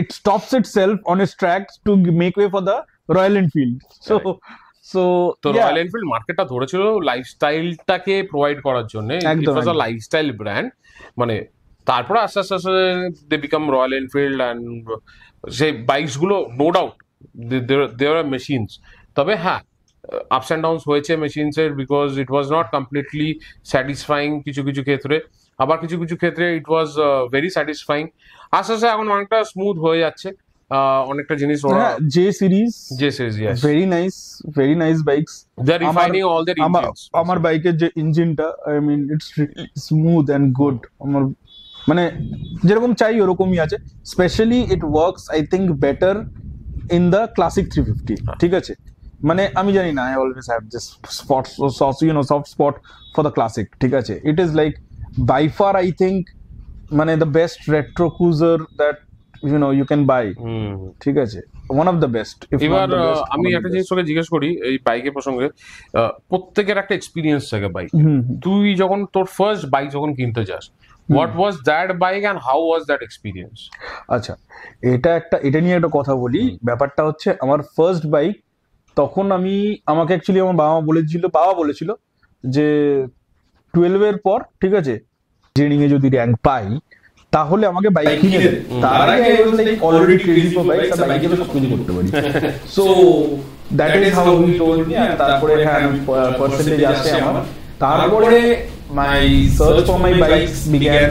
it stops itself self on its track to make way for the Royal Enfield so so তো রয়্যাল এনফিল্ড মার্কেটটা ধরেছিল লাইফস্টাইলটাকে প্রোভাইড করার জন্য ইট ওয়াজ আ লাইফস্টাইল ব্র্যান্ড মানে তারপর আস্তে আস্তে আস্তে they became Royal Enfield and সেই গুলো no doubt there are machines তবে হ্যাঁ আপস অ্যান্ড ডাউনস হয়েছে মেশিনসের because it was not completely satisfying কিছু কিছু ক্ষেত্রে আবার কিছু কিছু ক্ষেত্রে ইট ওয়াজ ভেরি স্যাটিসফাইং আস্তে আস্তে এখন অনেকটা স্মুথ হয়ে যাচ্ছে অনেকটা জিনিস ওরা J series J series very nice very nice bikes they refining all their engines আমার বাইকের যে ইঞ্জিনটা I mean it's smooth and good আমার মানে যেরকম চাই ওরকমই আছে specially it works I think better in the Classic three fifty ঠিক আছে মানে আমি জানি না I always have this spot you know soft spot for the classic ঠিক আছে it is like by fur I think মানে the best retro cruiser that you know you can buy ঠিক আছে ওয়ান অফ দ্য বেস্ট এবার আমি একটা জিনিস তোকে জিজ্ঞেস করি এই বাইকের প্রসঙ্গে প্রত্যেকের একটা এক্সপিরিয়েন্স থাকে বাইক তুই যখন তোর ফার্স্ট বাইক যখন কিনতে যাস what was that bike and how was that experience আচ্ছা এটা একটা এটা নিয়ে একটা কথা বলি ব্যাপারটা হচ্ছে আমার ফার্স্ট বাইক তখন আমি আমাকে অ্যাকচুয়ালি আমার বাবা মা বলেছিল বাবা বলেছিল যে টুয়েলভের পর ঠিক আছে ট্রেনিং এ যদি র্যাঙ্ক পাই তাহলে আমাকে বাইক কিনে দেবে তার আগে অলরেডি ক্রেজি ফর বাইক বাইকে তো সবকিছু করতে পারি so that is how he told me and তারপরে হ্যাঁ পার্সেন্টেজ আসে আমার তারপরে my search for my bikes began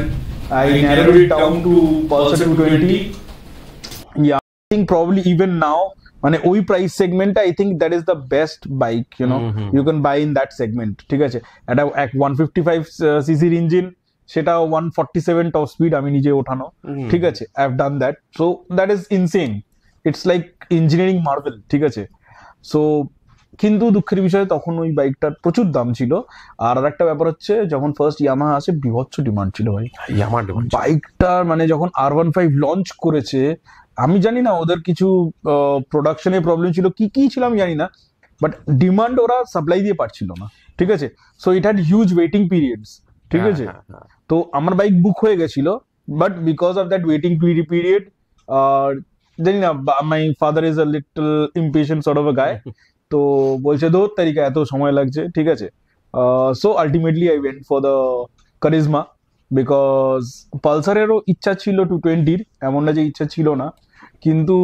I narrowed it down to Pulsar 220 yeah I think probably even now মানে ওই প্রাইস সেগমেন্টটা I think that is the best bike you know you can buy in that segment ঠিক আছে একটা এক one fifty five সিসির engine সেটা one forty seven top speed আমি নিজে ওঠানো mm-hmm. ঠিক আছে I done that so that is insane it's like engineering marvel ঠিক আছে সো কিন্তু দুঃখের বিষয়ে তখন ওই বাইকটার প্রচুর দাম ছিল আর একটা ব্যাপার হচ্ছে যখন ফার্স্ট ইয়ামা আসে বিভৎস ডিমান্ড ছিল ভাই ইয়ামা বাইকটার মানে যখন আর ওয়ান ফাইভ লঞ্চ করেছে আমি জানি না ওদের কিছু প্রোডাকশনের প্রবলেম ছিল কি কি ছিল আমি জানি না বাট ডিমান্ড ওরা সাপ্লাই দিয়ে পারছিল না ঠিক আছে so it had huge waiting periods ঠিক হ্যাঁ, আছে হ্যাঁ, হ্যাঁ। তো আমার বাইক বুক হয়ে গেছিল but because of that waiting period আর জানি না my father is a little impatient sort of a guy তো বলছে দোর তারিখে এত সময় লাগছে ঠিক আছে so ultimately I went for the Karizma because পালসারেরও ইচ্ছা ছিল টু টোয়েন্টির এমন না যে ইচ্ছা ছিল না কিন্তু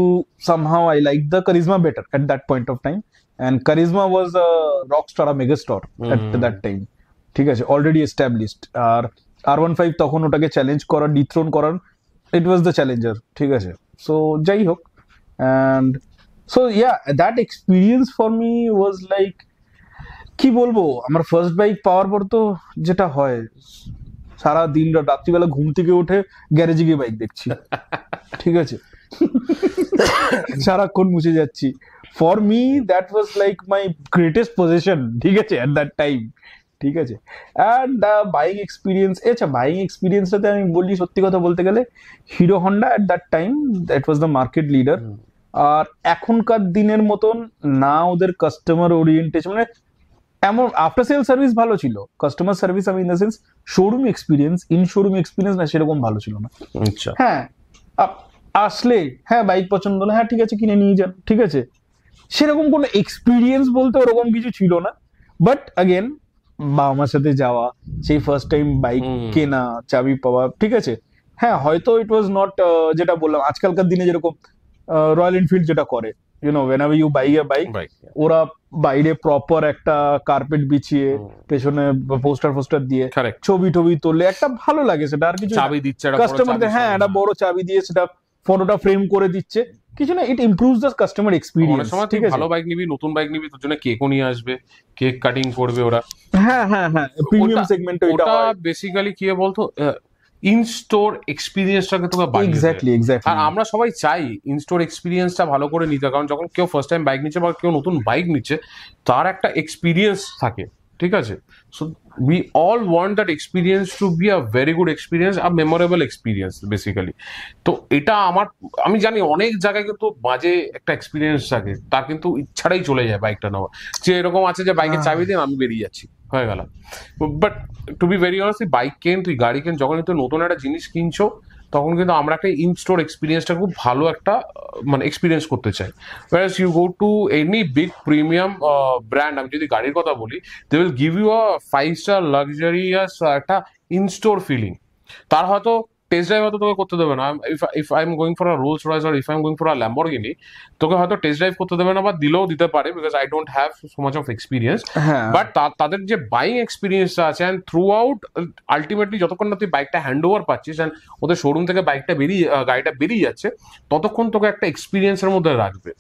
somehow i liked the charisma better at that point of time and charisma was a rock star a megastar mm. at that time ঠিক আছে অলরেডি এস্টাবলিশড আর আর ওয়ান ফাইভ তখন ওটাকে চ্যালেঞ্জ করার ডিথ্রোন করার ইট ওয়াজ দ্য চ্যালেঞ্জার ঠিক আছে so যাই হোক and so yeah that experience for me was like কি বলবো আমার ফার্স্ট বাইক পাওয়ার পর তো যেটা হয় সারা দিন রাত্রিবেলা ঘুম থেকে উঠে গ্যারেজে গিয়ে বাইক দেখছি ঠিক আছে সারাক্ষণ মুছে যাচ্ছি for me that was like my greatest position ঠিক আছে অ্যাট দ্যাট টাইম ঠিক আছে অ্যান্ড দ্য বাইং এক্সপিরিয়েন্স আচ্ছা বাইং এক্সপিরিয়েন্সটাতে আমি বলি সত্যি কথা বলতে গেলে Hero Honda at that time that was the market leader আর এখনকার দিনের মতন না ওদের কাস্টমার ওরিয়েন্টেশন মানে এমন আফটার সেল সার্ভিস ভালো ছিল কাস্টমার সার্ভিস আমি in the sense showroom experience in showroom experience না সেরকম ভালো ছিল না আচ্ছা হ্যাঁ আসলে হ্যাঁ বাইক পছন্দ না হ্যাঁ ঠিক আছে কিনে নিয়ে যান ঠিক আছে সেরকম কোনো এক্সপিরিয়েন্স বলতে ওরকম কিছু ছিল না বাট আগেন বাবা মার সাথে যাওয়া সেই ফার্স্ট টাইম বাইক কেনা চাবি পাওয়া ঠিক আছে হ্যাঁ হয়তো ইট ওয়াজ নট যেটা বললাম আজকালকার দিনে যেরকম রয়্যাল এনফিল্ড যেটা করে you know when you buy a bike ওরা বাইরে প্রপার একটা কার্পেট বিছিয়ে পেছনে পোস্টার ফোস্টার দিয়ে ছবি টবি তুললে একটা ভালো লাগে সেটা আর কিছু চাবি দিচ্ছে কাস্টমারদের হ্যাঁ একটা বড় চাবি দিয়ে সেটা ফটোটা ফ্রেম করে দিচ্ছে কিছু না it improves the customer experience ঠিক আছে ভালো বাইক নিবি নতুন বাইক নিবি তোর জন্য কেকও নিয়ে আসবে কেক কাটিং করবে ওরা হ্যাঁ হ্যাঁ হ্যাঁ প্রিমিয়াম সেগমেন্ট ওটা বেসিক্যালি কি বলতো ইন স্টোর এক্সপিরিয়েন্সটাকে তোকে বাইক এক্স্যাক্টলি এক্স্যাক্টলি আর আমরা সবাই চাই ইন স্টোর এক্সপিরিয়েন্সটা ভালো করে নিতে কারণ যখন কেউ ফার্স্ট টাইম বাইক নিচ্ছে বা কেউ নতুন বাইক নিচ্ছে তার একটা এক্সপিরিয়েন্স থাকে ঠিক আছে so we all want that experience to be a very good experience a memorable experience basically তো এটা আমার আমি জানি অনেক জায়গায় কিন্তু মাঝে একটা এক্সপিরিয়েন্স থাকে তা কিন্তু ইচ্ছাটাই চলে যায় বাইকটা নেওয়া যে এরকম আছে যে বাইকে হ্যাঁ। চাবি দিন আমি বেরিয়ে যাচ্ছি হয়ে গেলাম but to be very honest bike কেন তুই গাড়ি কেন যখন তুই নতুন একটা জিনিস কিনছো তখন কিন্তু আমরা একটা ইন স্টোর এক্সপিরিয়েন্সটা খুব ভালো একটা মানে এক্সপিরিয়েন্স করতে চাই whereas you go to any big premium brand আমি যদি গাড়ির কথা বলি they will give you a five star luxurious একটা ইনস্টোর ফিলিং তার হয়তো টেস্ট ড্রাইভ হয়তো তোকে করতে দেবে না if if I am going for a Rolls Royce আর if I am going for a Lamborghini তোকে হয়তো টেস্ট ড্রাইভ করতে দেবে না বা দিলেও দিতে পারে because I don't have so much of experience but তাদের যে বাইং এক্সপিরিয়েন্সটা আছে অ্যান্ড থ্রু আউট আলটিমেটলি যতক্ষণ না তুই বাইকটা হ্যান্ড ওভার পাচ্ছিস অ্যান্ড ওদের শোরুম থেকে বাইকটা বেরিয়ে গাড়িটা বেরিয়ে যাচ্ছে ততক্ষণ তোকে একটা এক্সপিরিয়েন্সের মধ্যে রাখবে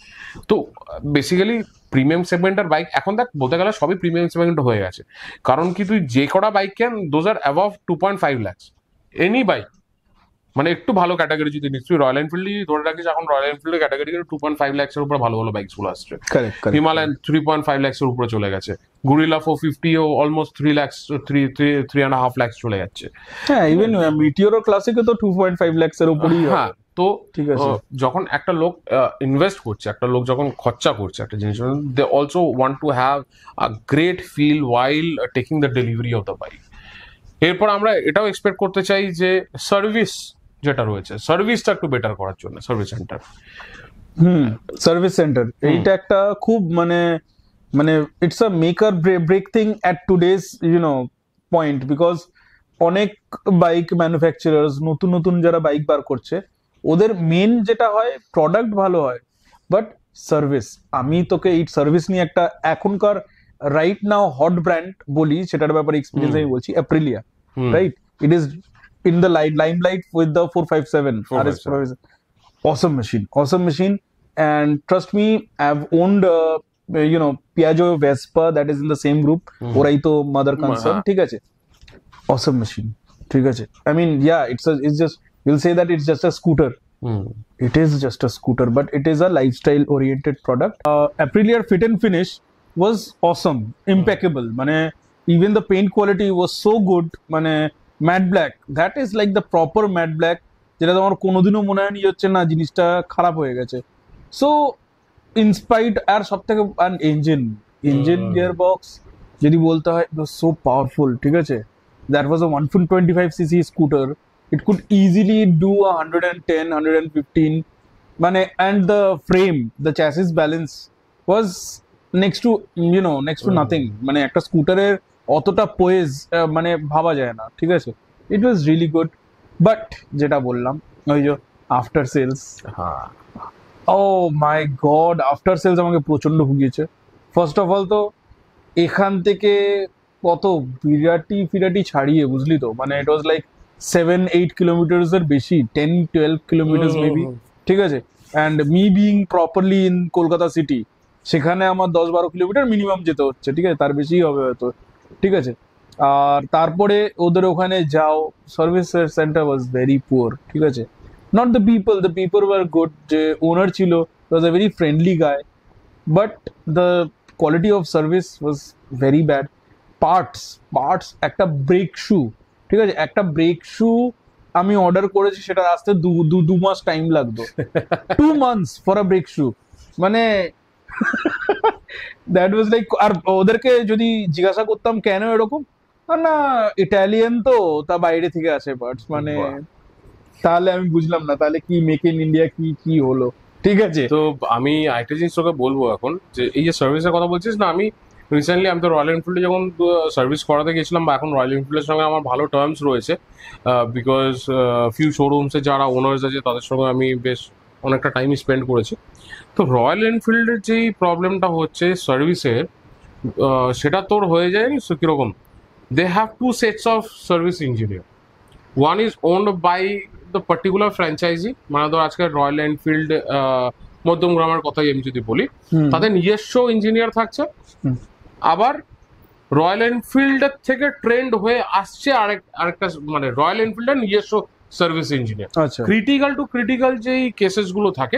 তো বেসিক্যালি প্রিমিয়াম সেগমেন্টের বাইক এখন দেখ বলতে গেলে সবই প্রিমিয়াম সেগমেন্ট হয়ে গেছে কারণ কি তুই যে কটা বাইক কেন those are of two point five lakhs any bike মানে একটু ভালো ক্যাটাগরি যদি নিচ্ছি রয়্যাল এনফিল্ডই ধরে রাখিস এখন রয়্যাল এনফিল্ডের ক্যাটাগরি টু পয়েন্ট ফাইভ ল্যাক্সের উপরে ভালো ভালো বাইক গুলো আসছে হিমালয়ান থ্রি পয়েন্ট ফাইভ ল্যাক্সের উপরে চলে গেছে গুরিলা ফোর ফিফটি ও almost three lakh three three three and half lakh চলে যাচ্ছে হ্যাঁ ইভেন মিটিওরো ক্লাসিকে তো টু পয়েন্ট ফাইভ ল্যাক্সের উপরেই হ্যাঁ তো ঠিক আছে যখন একটা লোক ইনভেস্ট করছে একটা লোক যখন খরচা করছে একটা জিনিস they also want to have a great feel while taking the delivery of the bike এরপর আমরা এটাও এক্সপেক্ট করতে চাই যে সার্ভিস যেটা রয়েছে সার্ভিসটা একটু বেটার করার জন্য service centre hmm service centre এইটা একটা খুব মানে মানে it's a maker break thing at today's you know point because অনেক বাইক ম্যানুফ্যাকচারার্স নতুন নতুন যারা বাইক বার করছে ওদের মেন যেটা হয় প্রোডাক্ট ভালো হয় বাট সার্ভিস আমি তোকে এই সার্ভিস নিয়ে একটা এখনকার রাইট নাও হট ব্র্যান্ড বলি সেটার ব্যাপারে এক্সপিরিয়েন্স আমি বলছি Aprilia right it is in the light limelight with the 457 RS awesome machine awesome machine and trust me i've owned uh, you know piaggio vespa that is in the same group mm-hmm. mother concern ঠিক আছে awesome machine ঠিক i mean yeah it's a, it's just we'll say that it's just a scooter mm. it is just a scooter but it is a lifestyle oriented product uh, aprilia fit and finish was awesome impeccable মানে mm. even the paint quality was so good মানে matt black that is like the proper matt black যেটা তোমার কোনোদিনও মনে হয়নি হচ্ছে না জিনিসটা খারাপ হয়ে গেছে সো ইন্সপাইড আর সব থেকে আর ইঞ্জিন ইঞ্জিন গিয়ার বক্স যদি বলতে হয় সো পাওয়ারফুল ঠিক আছে that was a one phone twenty five CC scooter it could easily do a hundred and ten hundred and fifteen মানে and the frame the chassis balance was next to you know next to nothing মানে একটা স্কুটারের অতটা পোয়েজ মানে ভাবা যায় না ঠিক আছে it was really good but যেটা বললাম ওই যে after sales oh my god after sales আমাকে প্রচন্ড ভুগিয়েছে ফার্স্ট অফ অল তো এখান থেকে কত বিরাটি ফিরাটি ছাড়িয়ে বুঝলি তো মানে it was like seven eight kilometres এর বেশি টেন টুয়েলভ কিলোমিটার্স মেবি ঠিক আছে and me being properly in Kolkata city সেখানে আমার দশ বারো কিলোমিটার মিনিমাম যেতে হচ্ছে ঠিক আছে তার বেশি হবে হয়তো ঠিক আছে আর তারপরে ওদের ওখানে যাও service centre was very poor ঠিক আছে not the people the people were good যে ওনার ছিল was a very friendly guy but the quality of service was very bad parts parts একটা ব্রেক শু ঠিক আছে একটা ব্রেক শু আমি order করেছি সেটা আসতে দু দু মাস টাইম লাগতো two months for a brake shoe মানে দ্যাট ওয়াজ লাইক আর ওদেরকে যদি জিজ্ঞাসা করতাম কেন এরকম না ইটালিয়ান তো তা বাইরে থেকে আসে বার্ডস মানে তাহলে আমি বুঝলাম না তাহলে কি মেক ইন ইন্ডিয়া কি কি হলো ঠিক আছে তো আমি আরেকটা জিনিস তোকে বলবো এখন যে এই যে সার্ভিসের কথা বলছিস না আমি রিসেন্টলি আমি তো রয়্যাল এনফিল্ডে যখন সার্ভিস করাতে গেছিলাম বা এখন রয়্যাল এনফিল্ডের সঙ্গে আমার ভালো টার্মস রয়েছে বিকজ ফিউ শোরুমসে যারা ওনার্স আছে তাদের সঙ্গে আমি বেশ অনেকটা টাইম স্পেন্ড করেছি তো রয়্যাল এনফিল্ডের যেই প্রবলেমটা হচ্ছে সার্ভিসের সেটা তোর হয়ে যায় নি কীরকম they have two sets of service engineer one is owned by the particular franchisee মানে ধর আজকে রয়্যাল এনফিল্ড মধ্যম গ্রামের কথাই আমি যদি বলি তাদের নিজস্ব ইঞ্জিনিয়ার থাকছে আবার রয়্যাল এনফিল্ডের থেকে ট্রেন্ড হয়ে আসছে আরেক আরেকটা মানে রয়্যাল এনফিল্ডের নিজস্ব service engineer critical to critical যেই কেসেস গুলো থাকে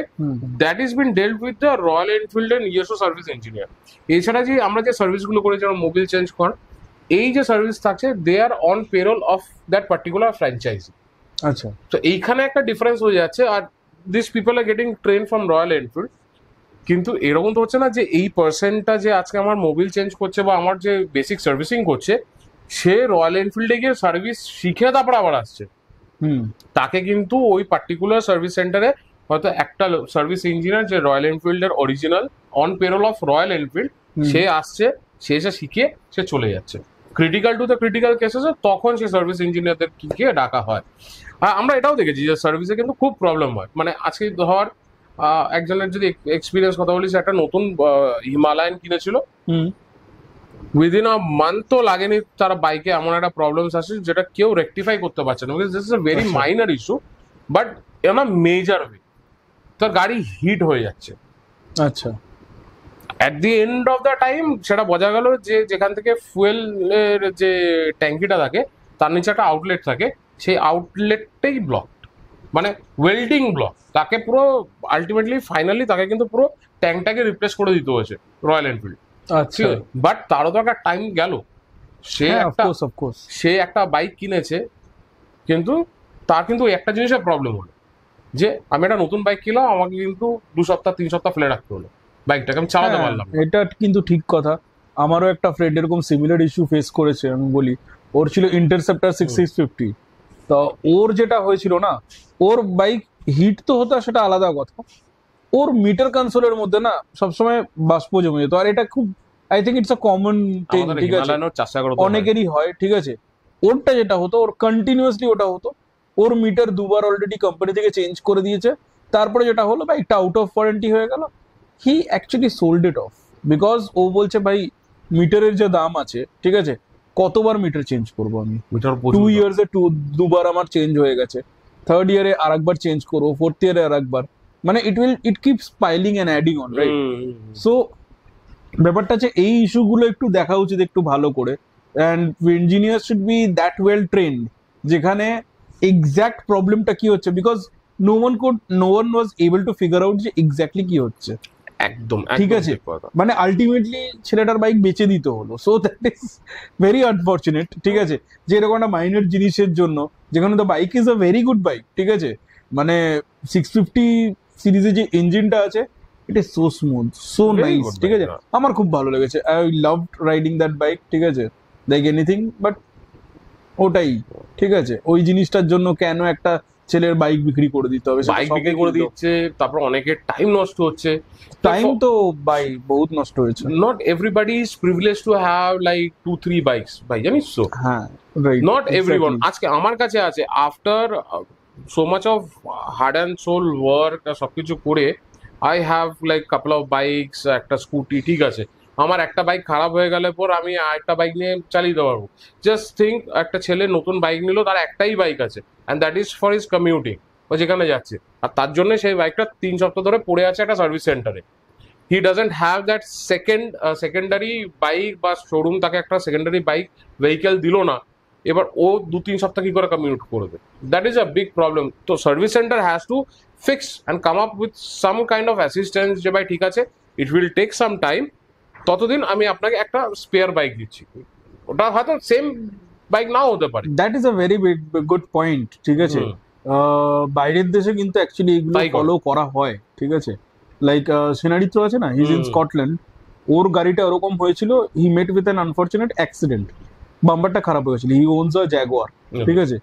that is been deal with the Royal Enfield and ইয়েসো সার্ভিস ইঞ্জিনিয়ার এছাড়া যে আমরা যে সার্ভিস গুলো করি যেমন মোবিল চেঞ্জ কর এই যে সার্ভিস থাকছে they are on payroll of that particular franchisee আচ্ছা তো এইখানে একটা ডিফারেন্স হয়ে যাচ্ছে আর this people are getting train from Royal Enfield কিন্তু এরকম তো হচ্ছে না যে এই পার্সেন্টটা যে আজকে আমার মোবিল চেঞ্জ করছে বা আমার যে বেসিক সার্ভিসিং করছে সে রয়্যাল এনফিল্ডে গিয়ে সার্ভিস শিখে তারপর আবার আসছে তাকে কিন্তু ওই পার্টিকুলার সার্ভিস সেন্টারে হয়তো একটা সার্ভিস ইঞ্জিনিয়ার যে রয়্যাল এনফিল্ডের original on payroll of Royal Enfield সে আসছে সে এসে শিখে সে চলে যাচ্ছে critical to the critical cases তখন সে সার্ভিস ইঞ্জিনিয়ারদের কিকে ডাকা হয় আর আমরা এটাও দেখেছি যে সার্ভিসে কিন্তু খুব প্রবলেম হয় মানে আজকে ধর একজনের যদি এক্সপিরিয়েন্স কথা বলিস একটা নতুন হিমালয়ান কিনেছিল উইদিন আ তো লাগেনি তার বাইকে এমন একটা প্রবলেমস আসে যেটা কেউ রেকটিফাই করতে পারছে না because this is a very minor issue but a না মেজর ওয়ে তার গাড়ি হিট হয়ে যাচ্ছে আচ্ছা at the end of the time সেটা বোঝা গেল যে যেখান থেকে ফুয়েলের যে ট্যাঙ্কিটা থাকে তার নিচে একটা আউটলেট থাকে সেই আউটলেটটাই ব্লক মানে ওয়েল্ডিং ব্লক তাকে পুরো আলটিমেটলি ফাইনালি তাকে কিন্তু পুরো ট্যাঙ্কটাকে রিপ্লেস করে দিতে হয়েছে রয়্যাল এনফিল্ড আচ্ছা বাট তারও তো একটা টাইম গেল সে হ্যাঁ, একটা সে একটা বাইক কিনেছে কিন্তু তার কিন্তু একটা জিনিসের প্রবলেম হলো যে আমি একটা নতুন বাইক কিনলাম আমাকে কিন্তু দু সপ্তাহ তিন সপ্তাহ ফেলে রাখতে হলো বাইকটাকে আমি চালাতে হ্যাঁ, পারলাম এটা কিন্তু ঠিক কথা আমারও একটা ফ্রেন্ড এরকম সিমিলার ইস্যু ফেস করেছে আমি বলি ওর ছিল ইন্টারসেপ্টার সিক্স সিক্স ফিফটি তা ওর যেটা হয়েছিল না ওর বাইক হিট তো হতো সেটা আলাদা কথা ওর মিটার কনসোলের মধ্যে না সবসময় বাষ্প জমে যেত আর এটা খুব I think it's a common ঠিক আছে অনেকেরই হয় ঠিক আছে ওরটা যেটা হতো ওর কন্টিনিউয়াসলি ওটা হতো ওর মিটার দুবার অলরেডি কোম্পানি থেকে চেঞ্জ করে দিয়েছে তারপরে যেটা হলো ভাই এটা আউট অফ ওয়ারেন্টি হয়ে গেল he actually sold it off because ও বলছে ভাই মিটারের যে দাম আছে ঠিক আছে কতবার মিটার চেঞ্জ করব আমি মিটার টু ইয়ার্সে টু দুবার আমার চেঞ্জ হয়ে গেছে থার্ড ইয়ারে আরেকবার চেঞ্জ করবো ফোর্থ ইয়ারে আরেকবার মানে it will it keeps piling and adding on right so ব্যাপারটা হচ্ছে এই ইস্যুগুলো একটু দেখা উচিত একটু ভালো করে and engineer should be that well trained যেখানে এক্স্যাক্ট প্রবলেমটা কি হচ্ছে because no one could no one was able to figure out যে এক্স্যাক্টলি কি হচ্ছে একদম ঠিক আছে মানে আলটিমেটলি ছেলেটার বাইক বেচে দিতে হলো so that is very unfortunate ঠিক আছে যে এরকম একটা মাইনের জিনিসের জন্য যেখানে the bike is a very good bike ঠিক আছে মানে সিক্স ফিফটি সিরিজে যে ইঞ্জিনটা আছে it is so smooth so nice ঠিক আছে আমার খুব ভালো লেগেছে I love riding that bike ঠিক আছে লাইক এনিথিং বাট ওটাই ঠিক আছে ওই জিনিসটার জন্য কেন একটা ছেলের বাইক বিক্রি করে দিতে হবে বাইক বিক্রি করে দিচ্ছে তারপর অনেকের টাইম নষ্ট হচ্ছে টাইম তো বাই বহুত নষ্ট হয়েছে not everybody is privilege to have like two three bikes ভাই জানিস তো হ্যাঁ নট এভরিওয়ান আজকে আমার কাছে আছে after so much of hard and soul work সব কিছু করে I have like couple of bikes একটা স্কুটি ঠিক আছে আমার একটা বাইক খারাপ হয়ে গেলে পর আমি আরেকটা বাইক নিয়ে চালিয়ে দেওয়া পারবো জাস্ট থিঙ্ক একটা ছেলে নতুন বাইক নিল তার একটাই বাইক আছে and that is for is commuting ও যেখানে যাচ্ছে আর তার জন্য সেই বাইকটা তিন সপ্তাহ ধরে পড়ে আছে একটা সার্ভিস সেন্টারে he doesn't have that second secondary bike বা শোরুম তাকে একটা সেকেন্ডারি বাইক ভেহিকেল দিল না এবার ও দু তিন সপ্তাহ কি করে কমিউট করবে that is a big problem তো service centre has to fix and come up with some kind of assistance যে ভাই ঠিক আছে it will take some time ততদিন আমি আপনাকে একটা স্পেয়ার বাইক দিচ্ছি ওটা হয়তো সেম বাইক নাও হতে পারে that is a very good point ঠিক আছে বাইরের দেশে কিন্তু অ্যাকচুয়ালি এগুলো ফলো করা হয় ঠিক আছে লাইক তো আছে না হিজ ইন স্কটল্যান্ড ওর গাড়িটা ওরকম হয়েছিল he met with an unfortunate accident বাম্পারটা খারাপ হয়ে গেছিল হি ওনস আ জ্যাগুয়ার ঠিক আছে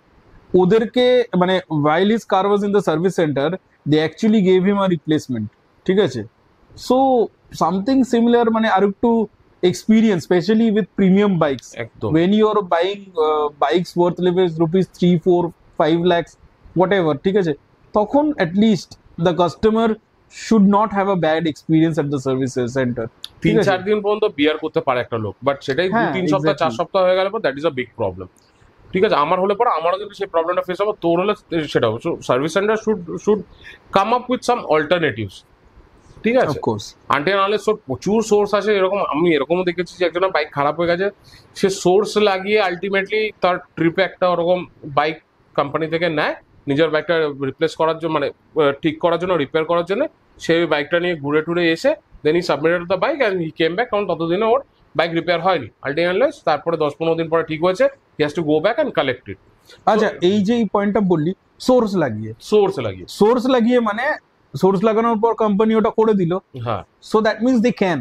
ওদেরকে মানে while is car was in the service centre they actually gave him a replacement ঠিক আছে সো সামথিং সিমিলার মানে আর একটু experience, especially with premium bikes. Ekto. When you are buying uh, bikes worth rupees 3, 4, 5 lakhs, whatever, ঠিক আছে তখন at least the customer should not have a bad experience at the service centre তিন চার দিন পর্যন্ত বিয়ার করতে পারে একটা লোক বাট সেটাই দু হ্যাঁ, তিন সপ্তাহ চার সপ্তাহ হয়ে গেল পর that is a big problem ঠিক আছে আমার হলে পর আমারও কিন্তু সেই প্রবলেমটা ফেস হবে তোর হলে সেটা হবে service centre should should come up with some alternatives ঠিক আছে আন্টি নাহলে সব প্রচুর সোর্স আছে এরকম আমি এরকমও দেখেছি যে একজনের বাইক খারাপ হয়ে গেছে সে সোর্স লাগিয়ে আলটিমেটলি তার ট্রিপে একটা ওরকম বাইক কোম্পানি থেকে নেয় নিজের বাইকটা রিপ্লেস করার জন্য মানে ঠিক করার জন্য রিপেয়ার করার জন্য সেই বাইকটা নিয়ে ঘুরে টুরে এসে then he submitted the bike and he came back কারণ ততদিনে ওর বাইক রিপেয়ার হয়নি আলটিমেটলেস তারপরে দশ পনেরো দিন পরে ঠিক হয়েছে he has to go back and collect it আচ্ছা এই যে এই পয়েন্টটা বললি সোর্স লাগিয়ে সোর্স লাগিয়ে সোর্স লাগিয়ে মানে সোর্স লাগানোর পর কোম্পানি ওটা করে দিল হ্যাঁ so that means they can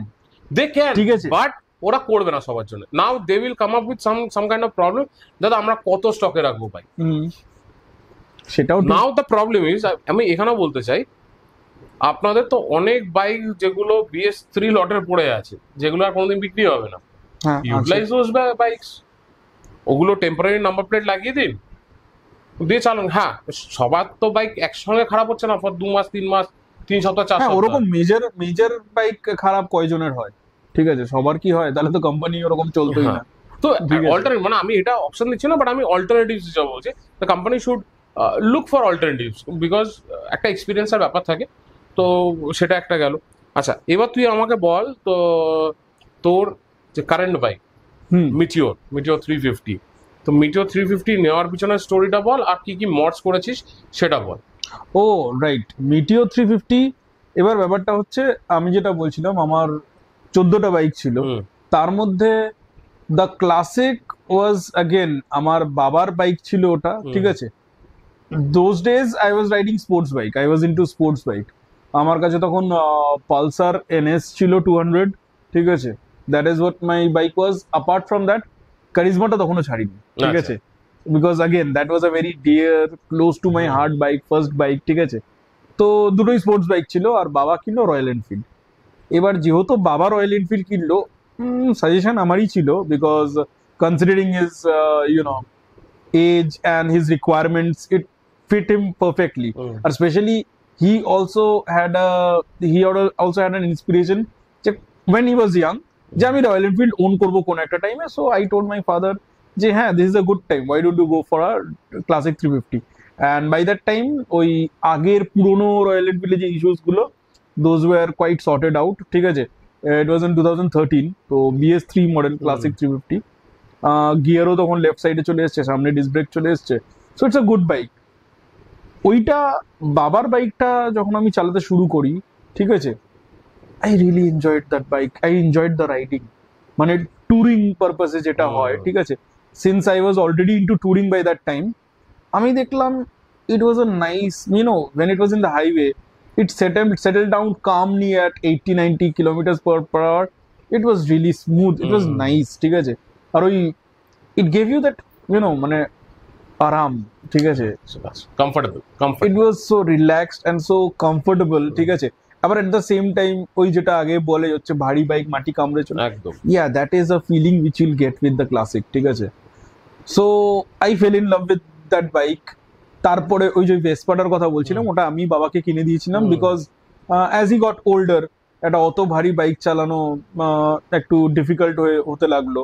they can ঠিক আছে বাট ওরা করবে না সবার জন্য now they will come up with some some kind of problem দাদা আমরা কত স্টকে রাখবো ভাই সেটাও নাও দ্য প্রবলেম ইজ আমি এখানেও বলতে চাই আপনাদের তো অনেক বাইক যেগুলো বিএস থ্রি লটের পড়ে আছে যেগুলো আর কোনোদিন বিক্রি হবে না ইউটিলাইজ দোজ বাইকস ওগুলো টেম্পোরারি নাম্বার প্লেট লাগিয়ে দিন দিয়ে চালান হ্যাঁ সবার তো বাইক একসঙ্গে খারাপ হচ্ছে না ফর দু মাস তিন মাস তিন সপ্তাহ চার হ্যাঁ, সপ্তাহ ওরকম মেজর মেজর বাইক খারাপ কয়জনের হয় ঠিক আছে সবার কি হয় তাহলে তো কোম্পানি ওরকম চলতোই হ্যাঁ। না তো অল্টারনেট মানে আমি এটা অপশন দিচ্ছি না বাট আমি অল্টারনেটিভ হিসাবে বলছি the company should look for alternatives because একটা এক্সপিরিয়েন্সের ব্যাপার থাকে তো সেটা একটা গেল আচ্ছা এবার তুই আমাকে বল তো তোর যে current bike Meteor Meteor three fifty তো মিটিওর থ্রি ফিফটি নেওয়ার পিছনে স্টোরিটা বল আর কি কি মডস করেছিস সেটা বল ও রাইট মিটিওর থ্রি ফিফটি এবার ব্যাপারটা হচ্ছে আমি যেটা বলছিলাম আমার চোদ্দটা বাইক ছিল তার মধ্যে দ্য ক্লাসিক ওয়াজ আগেন আমার বাবার বাইক ছিল ওটা ঠিক আছে those days I was riding sports bike I was into sports bike আমার কাছে তখন পালসার এনএস ছিল টু হান্ড্রেড ঠিক আছে that is what my bike was apart from that কারিজমাটা তখনও ছাড়িনি ঠিক আচ্ছা। আছে because again that was a very dear close to my heart bike first bike ঠিক আছে তো দুটোই স্পোর্টস বাইক ছিল আর বাবা কিনলো রয়্যাল এনফিল্ড এবার যেহেতু বাবা রয়্যাল এনফিল্ড কিনলো সাজেশন আমারই ছিল because considering is you know age and his requirements it fit him perfectly. Mm. Especially he also had a he also had an inspiration when he was young. যে আমি royal Enfield on করবো কোনো একটা টাইমে so I told my father যে হ্যাঁ this is a good time why don't you go for a classic three fifty and by that time ওই আগের পুরোনো রয়্যাল এনফিল্ডের যে ইস্যুসগুলো those were quite sorted out ঠিক আছে it was in two thousand thirteen তো BS three model classic three fifty গিয়ারও তখন লেফট সাইডে চলে এসছে সামনে ডিসব্রেক চলে এসছে so it's a good bike ওইটা বাবার বাইকটা যখন আমি চালাতে শুরু করি ঠিক আছে I really enjoyed that bike I enjoyed the riding মানে ট্যুরিং পারপাসে যেটা হয় ঠিক আছে since I was already into touring by that time আমি দেখলাম it was a nice you know when it was in the highway settle settled settled down calmly at 80 90 kilometers per per hour it was really smooth it was nice ঠিক আছে আর ওই it gave you that you know মানে আরাম ঠিক আছে comfortable comfort it was so relaxed and so comfortable ঠিক আছে আবার এট দ্য সেম টাইম ওই যেটা আগে বলে হচ্ছে ভারী বাইক মাটি কামড়ে চলে একদম yeah that is a feeling which will get with the classic ঠিক আছে so I fell in love with that bike তারপরে ওই যে ভেসপাটার কথা বলছিলাম ওটা আমি বাবাকে কিনে দিয়েছিলাম because as he got older একটা অত ভারী বাইক চালানো একটু ডিফিকাল্ট হয়ে হতে লাগলো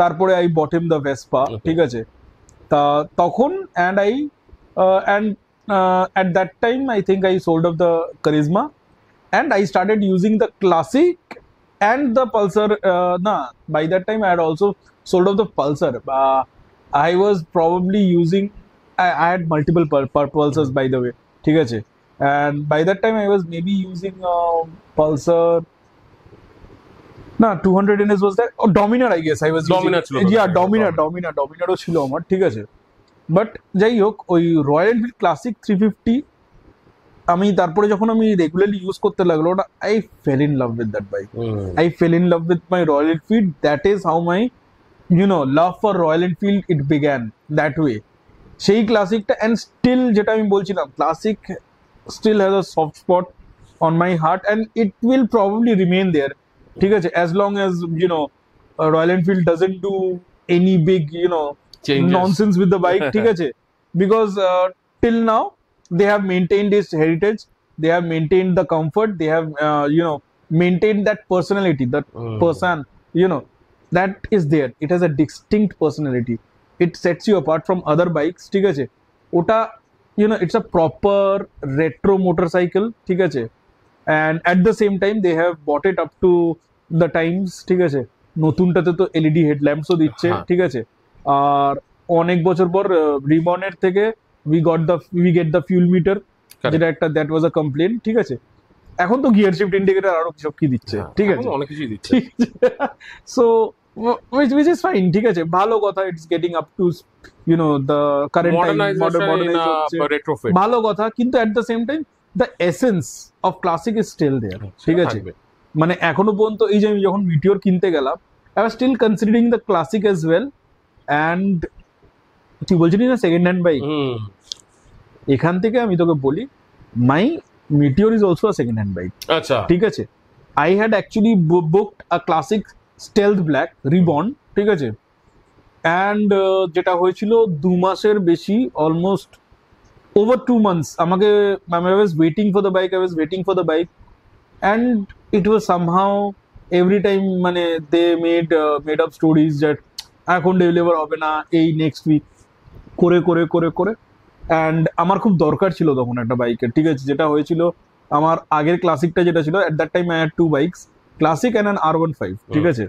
তারপরে আই বটেম দ্য ভেসপা ঠিক আছে তা তখন and I and at that time I think I sold off the Karizma and I started using the classic and the Pulsar না by that time I had also sold off the Pulsar I was probably using I I had multiple Pulsars by the way ঠিক আছে and by that time I was maybe using Pulsar না two hundred NS বলতে Dominar I guess I ওয়াজ ডমিনার ছিল yeah Dominar Dominar ডমিনারও ছিল আমার ঠিক আছে but যাই হোক ওই Royal Enfield classic three fifty আমি তারপরে যখন আমি রেগুলারলি ইউজ করতে লাগলো ওটা I fell in love with that bike I fell in love with my Royal Enfield that is how my you know love for Royal Enfield it began that way সেই ক্লাসিকটা and still যেটা আমি বলছিলাম classic still has a soft spot on my heart and it will probably remain there ঠিক আছে as long as you know Royal Enfield doesn't do any big you know nonsense with the bike ঠিক আছে because till now they have maintained its heritage they have maintained the comfort they have you know maintained that personality that oh. person you know that is there it has a distinct personality it sets you apart from other bikes ঠিক আছে ওটা you know it's a proper retro motorcycle ঠিক আছে and at the same time they have brought it up to the times ঠিক আছে নতুনটাতে তো LED হেডল্যাম্পসও e দিচ্ছে হ্যাঁ। ঠিক আছে আর অনেক বছর পর রিবনের থেকে we got the we get the fuel meter যেটা একটা দ্যাট ওয়াজ আ কমপ্লেন ঠিক আছে এখন তো গিয়ার শিফট ইন্ডিকেটর আরো সব কি দিচ্ছে হ্যাঁ, ঠিক আছে অনেক কিছুই দিচ্ছে ঠিক which which is fine ঠিক আছে ভালো কথা it's getting up to you know the current modernisation ভালো কথা কিন্তু at the same time the essence of classic is still there ঠিক আছে মানে এখনো পর্যন্ত এই যে আমি যখন মিটিওর কিনতে গেলাম I still considering the classic as well and তুই বলছিলি না সেকেন্ড হ্যান্ড বাইক এখান থেকে আমি তোকে বলি my Meteor is also second hand bike আচ্ছা ঠিক আছে I had actually booked a classic stealth black reborn ঠিক আছে অ্যান্ড uh, যেটা হয়েছিল দু মাসের বেশি অলমোস্ট ওভার টু মান্থস আমাকে I waiting for the bike I was waiting for the bike and it was somehow every time মানে they made uh, made up stories that এখন ডেলিভার হবে না এই নেক্সট উইক করে করে করে করে অ্যান্ড আমার খুব দরকার ছিল তখন একটা বাইকের ঠিক আছে যেটা হয়েছিল আমার আগের ক্লাসিকটা যেটা ছিল at that time I had two bikes classic and an R one five ঠিক আছে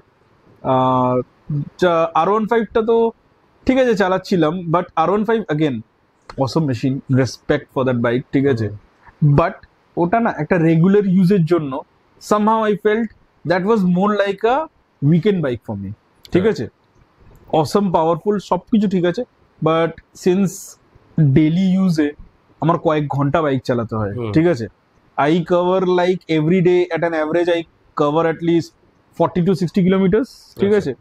আর ওয়ান ফাইভটা তো ঠিক আছে চালাচ্ছিলাম but R one five again awesome machine respect for that bike ঠিক আছে বাট ওটা না একটা রেগুলার ইউজের জন্য somehow I felt that was more like a weekend bike for me ঠিক আছে অসম পাওয়ারফুল সব কিছু ঠিক আছে বাট সিন্স ডেলি ইউজে আমার কয়েক ঘন্টা বাইক চালাতে হয় ঠিক আছে I cover like every day at an average I cover at least forty to sixty kilometres ঠিক আছে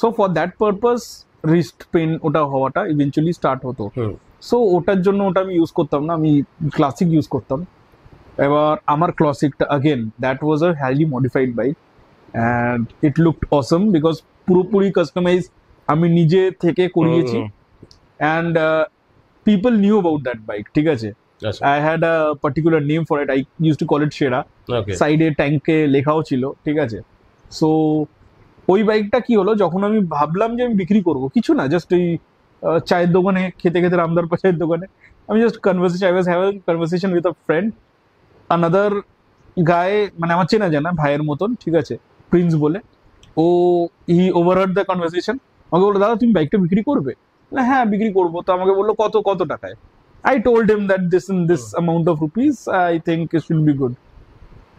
so for that purpose wrist pain ওটা হওয়াটা ইভেনচুয়ালি স্টার্ট হতো সো ওটার জন্য ওটা আমি ইউজ করতাম না আমি ক্লাসিক ইউজ করতাম এবার আমার ক্লসিকটা again that was a highly modified bike and it looked awesome because পুরোপুরি কাস্টমাইজ আমি নিজে থেকে করিয়েছি and people knew about that bike ঠিক আছে I had a particular name for it I use to call it সেরা সাইডে ট্যাঙ্কে লেখাও ছিল ঠিক আছে সো ওই বাইকটা কি হলো যখন আমি ভাবলাম যে আমি বিক্রি করব কিছু না জাস্ট ওই চায়ের দোকানে খেতে খেতে রামদার চায়ের দোকানে আমি just conversation I was have conversation with a friend another গায়ে মানে আমার চেনা জানা ভাইয়ের মতন ঠিক আছে প্রিন্স বলে ও ই ওভারহার্ড দ্য কনভারসেশন আমাকে বললো দাদা তুমি বাইকটা বিক্রি করবে হ্যাঁ বিক্রি করবো তো আমাকে বললো কত কত টাকায় I told him that this in this amount of rupees I think it will be good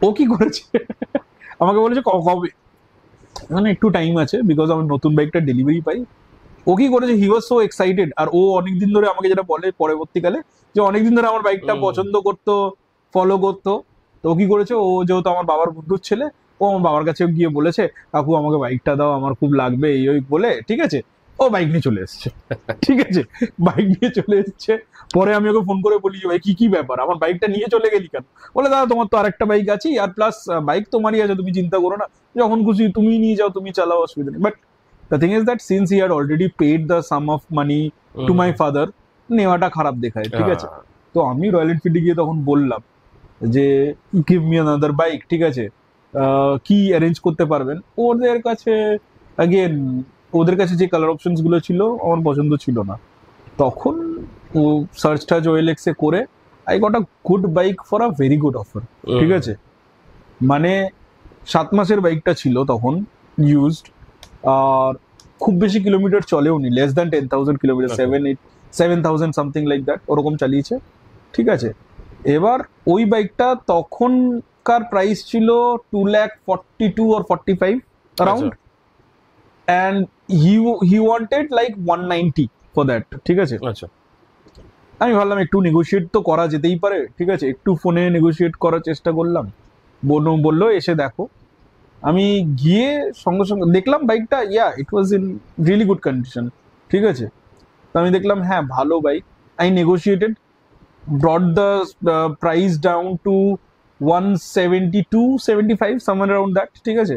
ও কি করেছে আমাকে বলেছে কবে মানে একটু টাইম আছে বিকজ আমার নতুন বাইকটা ডেলিভারি পাই ও কি করেছে হি ওয়াজ সো এক্সাইটেড আর ও অনেকদিন ধরে আমাকে যেটা বলে পরবর্তীকালে যে অনেকদিন ধরে আমার বাইকটা পছন্দ করতো ফলো করতো তো কি করেছে ও যেহেতু আমার বাবার বন্ধুর ছেলে ও আমার বাবার কাছে গিয়ে বলেছে কাকু আমাকে বাইকটা দাও আমার খুব লাগবে এই ওই বলে ঠিক আছে ও বাইক নিয়ে চলে এসছে ঠিক আছে বাইক নিয়ে চলে এসছে পরে আমি ওকে ফোন করে বলি ভাই কি কি ব্যাপার আমার বাইকটা নিয়ে চলে গেলি কেন বলে দাদা তোমার তো আরেকটা বাইক আছে আর প্লাস বাইক তোমারই আছে তুমি চিন্তা করো না যখন খুশি তুমি নিয়ে যাও তুমি চালাও অসুবিধা নেই but the thing is that since he are already paid the sum of money to my father নেওয়াটা খারাপ দেখায় ঠিক হ্যাঁ। আছে তো আমি রয়্যাল এনফিল্ডে গিয়ে তখন বললাম যে গিভ মি আনাদার বাইক ঠিক আছে কি অ্যারেঞ্জ করতে পারবেন ওদের কাছে আগেন ওদের কাছে যে কালার অপশনসগুলো ছিল আমার পছন্দ ছিল না তখন ও সার্চ টার্চ ওয়েলেক্সে করে I got a good bike for a very good offer ঠিক আছে মানে সাত মাসের বাইকটা ছিল তখন ইউজড আর খুব বেশি কিলোমিটার চলেও নি less than ten thousand kilometre seven eight seven thousand something like that ওরকম চালিয়েছে ঠিক আছে এবার ওই বাইকটা তখনকার প্রাইস ছিল two lakh forty two or forty five around and he he wanted like one ninety for that ঠিক আছে আচ্ছা আমি ভাবলাম একটু নেগোশিয়েট তো করা যেতেই পারে ঠিক আছে একটু ফোনে নেগোশিয়েট করার চেষ্টা করলাম বোন বললো এসে দেখো আমি গিয়ে সঙ্গে সঙ্গে দেখলাম বাইকটা yeah it was in really good condition ঠিক আছে তো আমি দেখলাম হ্যাঁ ভালো bike I negotiated brought the uh, price down to 172.75 somewhere around that ঠিক আছে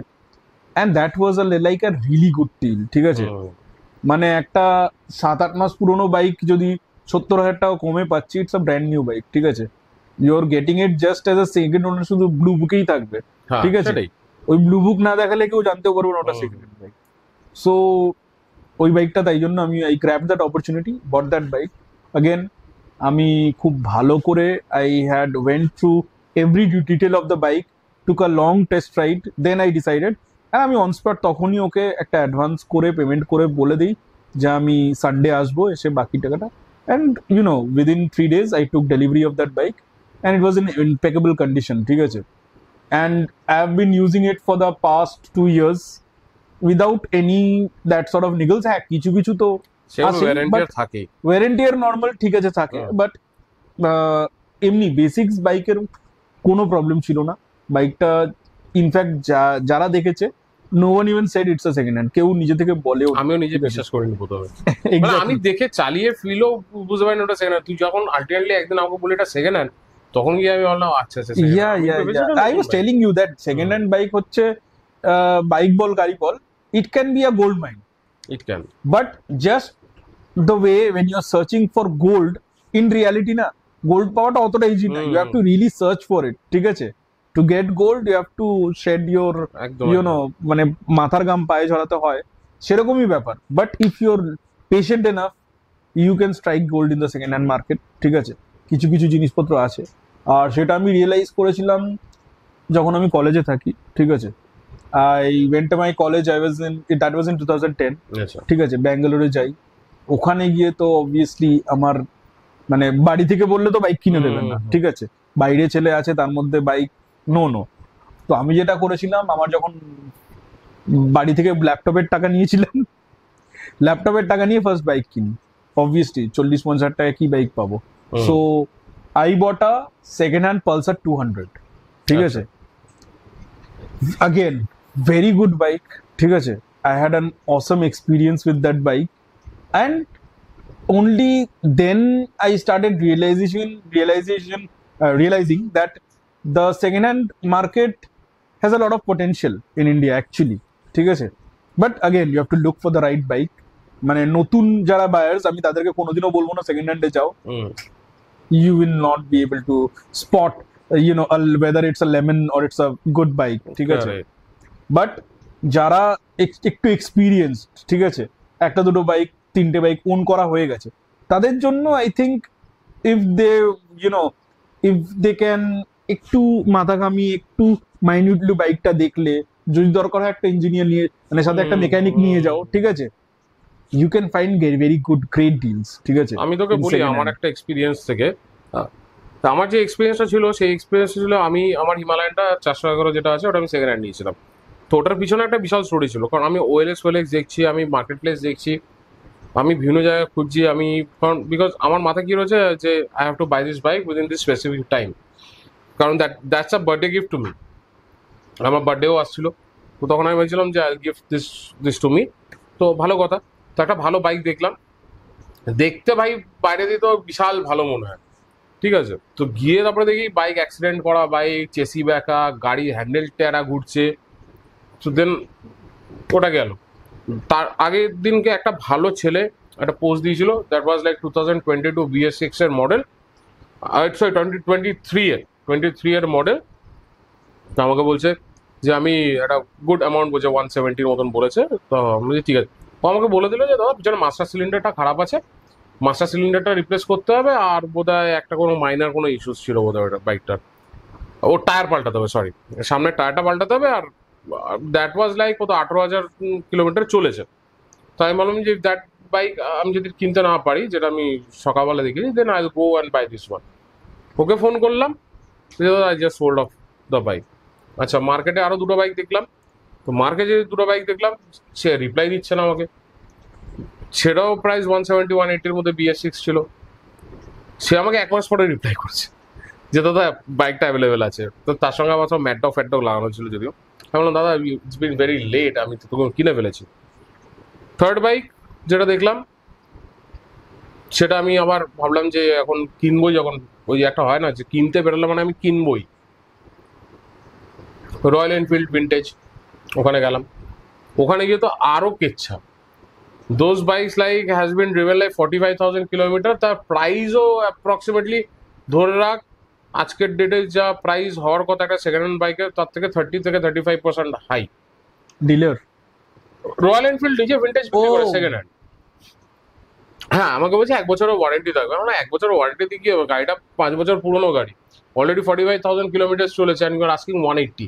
and that was a like a really good deal ঠিক আছে oh. মানে একটা সাত আট মাস পুরনো বাইক যদি সত্তর হাজার টাকা কমে পাচ্ছি it's a brand new bike ঠিক আছে you are getting it just as a second owner শুধু ব্লু বুকেই থাকবে হ্যাঁ, ঠিক আছে ওই ব্লু বুক না দেখালে কেউ জানতেও পারবে না ওটা সেকেন্ড বাইক সো ওই বাইকটা তাই জন্য আমি I grab that opportunity bought that bike again আমি খুব ভালো করে I had went through every detail of the bike took a long test ride then I decided আর আমি অনস্পট তখনই ওকে একটা অ্যাডভান্স করে পেমেন্ট করে বলে দিই যে আমি সানডে আসবো এসে বাকি টাকাটা and you know within three days I took delivery of that bike and it was in impeccable condition ঠিক আছে and I have been using it for the past two years without any that sort of niggles হ্যাঁ কিছু কিছু তো থাকে warranty ঠিক আছে থাকে বাট হ্যাঁ। এমনি বেসিক্স বাইকের কোনো প্রবলেম ছিল না বাইকটা ইনফ্যাক্ট যারা দেখেছে no one even said it's a second hand কেউ নিজে থেকে বলেও আমিও নিজে বিশ্বাস করিনি প্রথমে মানে আমি দেখে চালিয়ে ফিলও বুঝতে না ওটা সেকেন্ড তুই যখন আলটিমেটলি একদিন আমাকে বলে এটা সেকেন্ড হ্যান্ড তখন গিয়ে আমি বললাম আচ্ছা আচ্ছা yeah yeah I was telling you that second hand bike হচ্ছে বাইক বল গাড়ি বল it can be a gold mine It can. But just the way when you're searching for gold, in reality, na gold পাওয়াটা অতটা easy না you have hmm. to really search for it ঠিক আছে to get gold you have to shed your you know মানে মাথার গাম পায়ে ঝরাতে হয় সেরকমই ব্যাপার but if your patient enough you can strike gold in the second hand market ঠিক আছে কিছু কিছু জিনিসপত্র আছে আর সেটা আমি রিয়েলাইজ করেছিলাম যখন আমি কলেজে থাকি ঠিক আছে I went my college I was in that was in two thousand ten ঠিক আছে ব্যাঙ্গালোরে যাই ওখানে গিয়ে তো অবভিয়াসলি আমার মানে বাড়ি থেকে বললে তো বাইক কিনে দেবেন না ঠিক আছে বাইরে ছেলে আছে তার মধ্যে বাইক নো নো তো আমি যেটা করেছিলাম আমার যখন বাড়ি থেকে ল্যাপটপের টাকা নিয়েছিলাম ল্যাপটপের টাকা নিয়ে ফার্স্ট বাইক কিনি অবভিয়াসলি চল্লিশ পঞ্চাশ টাকা কি বাইক পাবো so I bought a second hand Pulsar two hundred ঠিক আচ্ছা। আছে আগেন very good bike ঠিক আছে i had an awesome experience with that bike and only then i started realization realization uh, realizing that the second hand market has a lot of potential in india actually ঠিক আছে but again you have to look for the right bike মানে নতুন যারা buyers আমি তাদেরকে কোনোদিনও বলবো না second hand you will not be able to spot you know whether it's a lemon or it's a good bike ঠিক আছে বাট যারা একটু এক্সপিরিয়েন্স ঠিক আছে একটা দুটো বাইক তিনটে বাইক ওন করা হয়ে গেছে তাদের জন্য I think if they you know if they can একটু মাথাগামি একটু মাইনিউটলি বাইকটা দেখলে যদি দরকার হয় একটা ইঞ্জিনিয়ার নিয়ে মানে সাথে একটা মেকানিক নিয়ে যাও ঠিক আছে you can find very good great deals ঠিক আছে আমি তোকে বলি আমার একটা এক্সপিরিয়েন্স থেকে আমার যে এক্সপিরিয়েন্সটা ছিল সেই এক্সপিরিয়েন্সটা ছিল আমি আমার হিমালয়ানটা চারশো এগারো যেটা আছে ওটা আমি সেকেন্ড হ্যান্ড নিয়েছিলাম তো ওটার পিছনে একটা বিশাল স্টোরি ছিল কারণ আমি ওয়েলেস ওএলএক্স দেখছি আমি মার্কেট প্লেস দেখছি আমি বিভিন্ন জায়গায় খুঁজছি আমি কারণ বিকজ আমার মাথায় কী রয়েছে যে I have to buy this bike within this specific time কারণ that that's a birthday gift to me আমার বার্থডেও আসছিল তো তখন আমি ভেবেছিলাম যে I gift this this to me তো ভালো কথা তো একটা ভালো বাইক দেখলাম দেখতে ভাই বাইরে দিয়ে তো বিশাল ভালো মনে হয় ঠিক আছে তো গিয়ে তারপরে দেখি বাইক অ্যাক্সিডেন্ট করা বাইক চেসি ব্যাকা গাড়ির হ্যান্ডেল টেরা ঘুরছে তো দেন ওটা গেল তার আগের দিনকে একটা ভালো ছেলে একটা পোস্ট দিয়েছিল that was like two thousand twenty two BS six এর model sorry twenty twenty three এর টোয়েন্টি থ্রি এর মডেল আমাকে বলছে যে আমি একটা গুড অ্যামাউন্ট বলছে ওয়ান সেভেন্টির মতন বলেছে তো আমি ঠিক আছে ও আমাকে বলে দিল যে দাদা পিছনে মাস্টার সিলিন্ডারটা খারাপ আছে মাস্টার সিলিন্ডারটা রিপ্লেস করতে হবে আর বোধ একটা কোনো মাইনার কোনো ইস্যুস ছিল বোধ হয় বাইকটার ও টায়ার পাল্টাতে হবে সরি সামনের টায়ারটা পাল্টাতে হবে আর দ্যাট ওয়াজ লাইক কত আঠেরো হাজার কিলোমিটার চলেছে তো আমি বললাম যে দ্যাট বাইক আমি যদি কিনতে না পারি যেটা আমি সকালবেলা দেখেছি then I go and buy this one okay phone করলাম I just hold off the bike আচ্ছা মার্কেটে আরও দুটো বাইক দেখলাম তো মার্কেটে দুটো বাইক দেখলাম সে রিপ্লাই দিচ্ছে না আমাকে সেটাও প্রাইস ওয়ান সেভেন্টি ওয়ান এইটির মধ্যে বিএস সিক্স ছিল সে আমাকে এক মাস পরে রিপ্লাই করছে যে দাদা বাইকটা অ্যাভেলেবেল আছে তো তার সঙ্গে আমার সব ম্যাটডক ফ্যাটডক লাগানো ছিল যদিও আমি বললাম দাদা ইটস বিন ভেরি লেট আমি তো তখন কিনে ফেলেছি থার্ড বাইক যেটা দেখলাম সেটা আমি আবার ভাবলাম যে এখন কিনবই যখন ওই একটা হয় না যে কিনতে বেরোলাম মানে আমি কিনবই রয়্যাল এনফিল্ড ভিন্টেজ ওখানে গেলাম ওখানে গিয়ে তো আরও কেচ্ছা those bikes like has been রিভেল like forty five thousand kilometre তার প্রাইসও অ্যাপ্রক্সিমেটলি ধরে রাখ আজকের ডেটে যা প্রাইস হওয়ার কথা একটা সেকেন্ড হ্যান্ড বাইকের তার থেকে থার্টি থেকে thirty five percent high dealer Royal Enfield ডিজে ভিন্টেজ সেকেন্ড হ্যান্ড হ্যাঁ আমাকে বলছে এক বছরের ওয়ারেন্টি থাকবে কারণ এক বছর ওয়ারেন্টি দিয়ে কি হবে গাড়িটা পাঁচ বছর পুরনো গাড়ি already forty five thousand kilometre চলেছে and your asking one eighty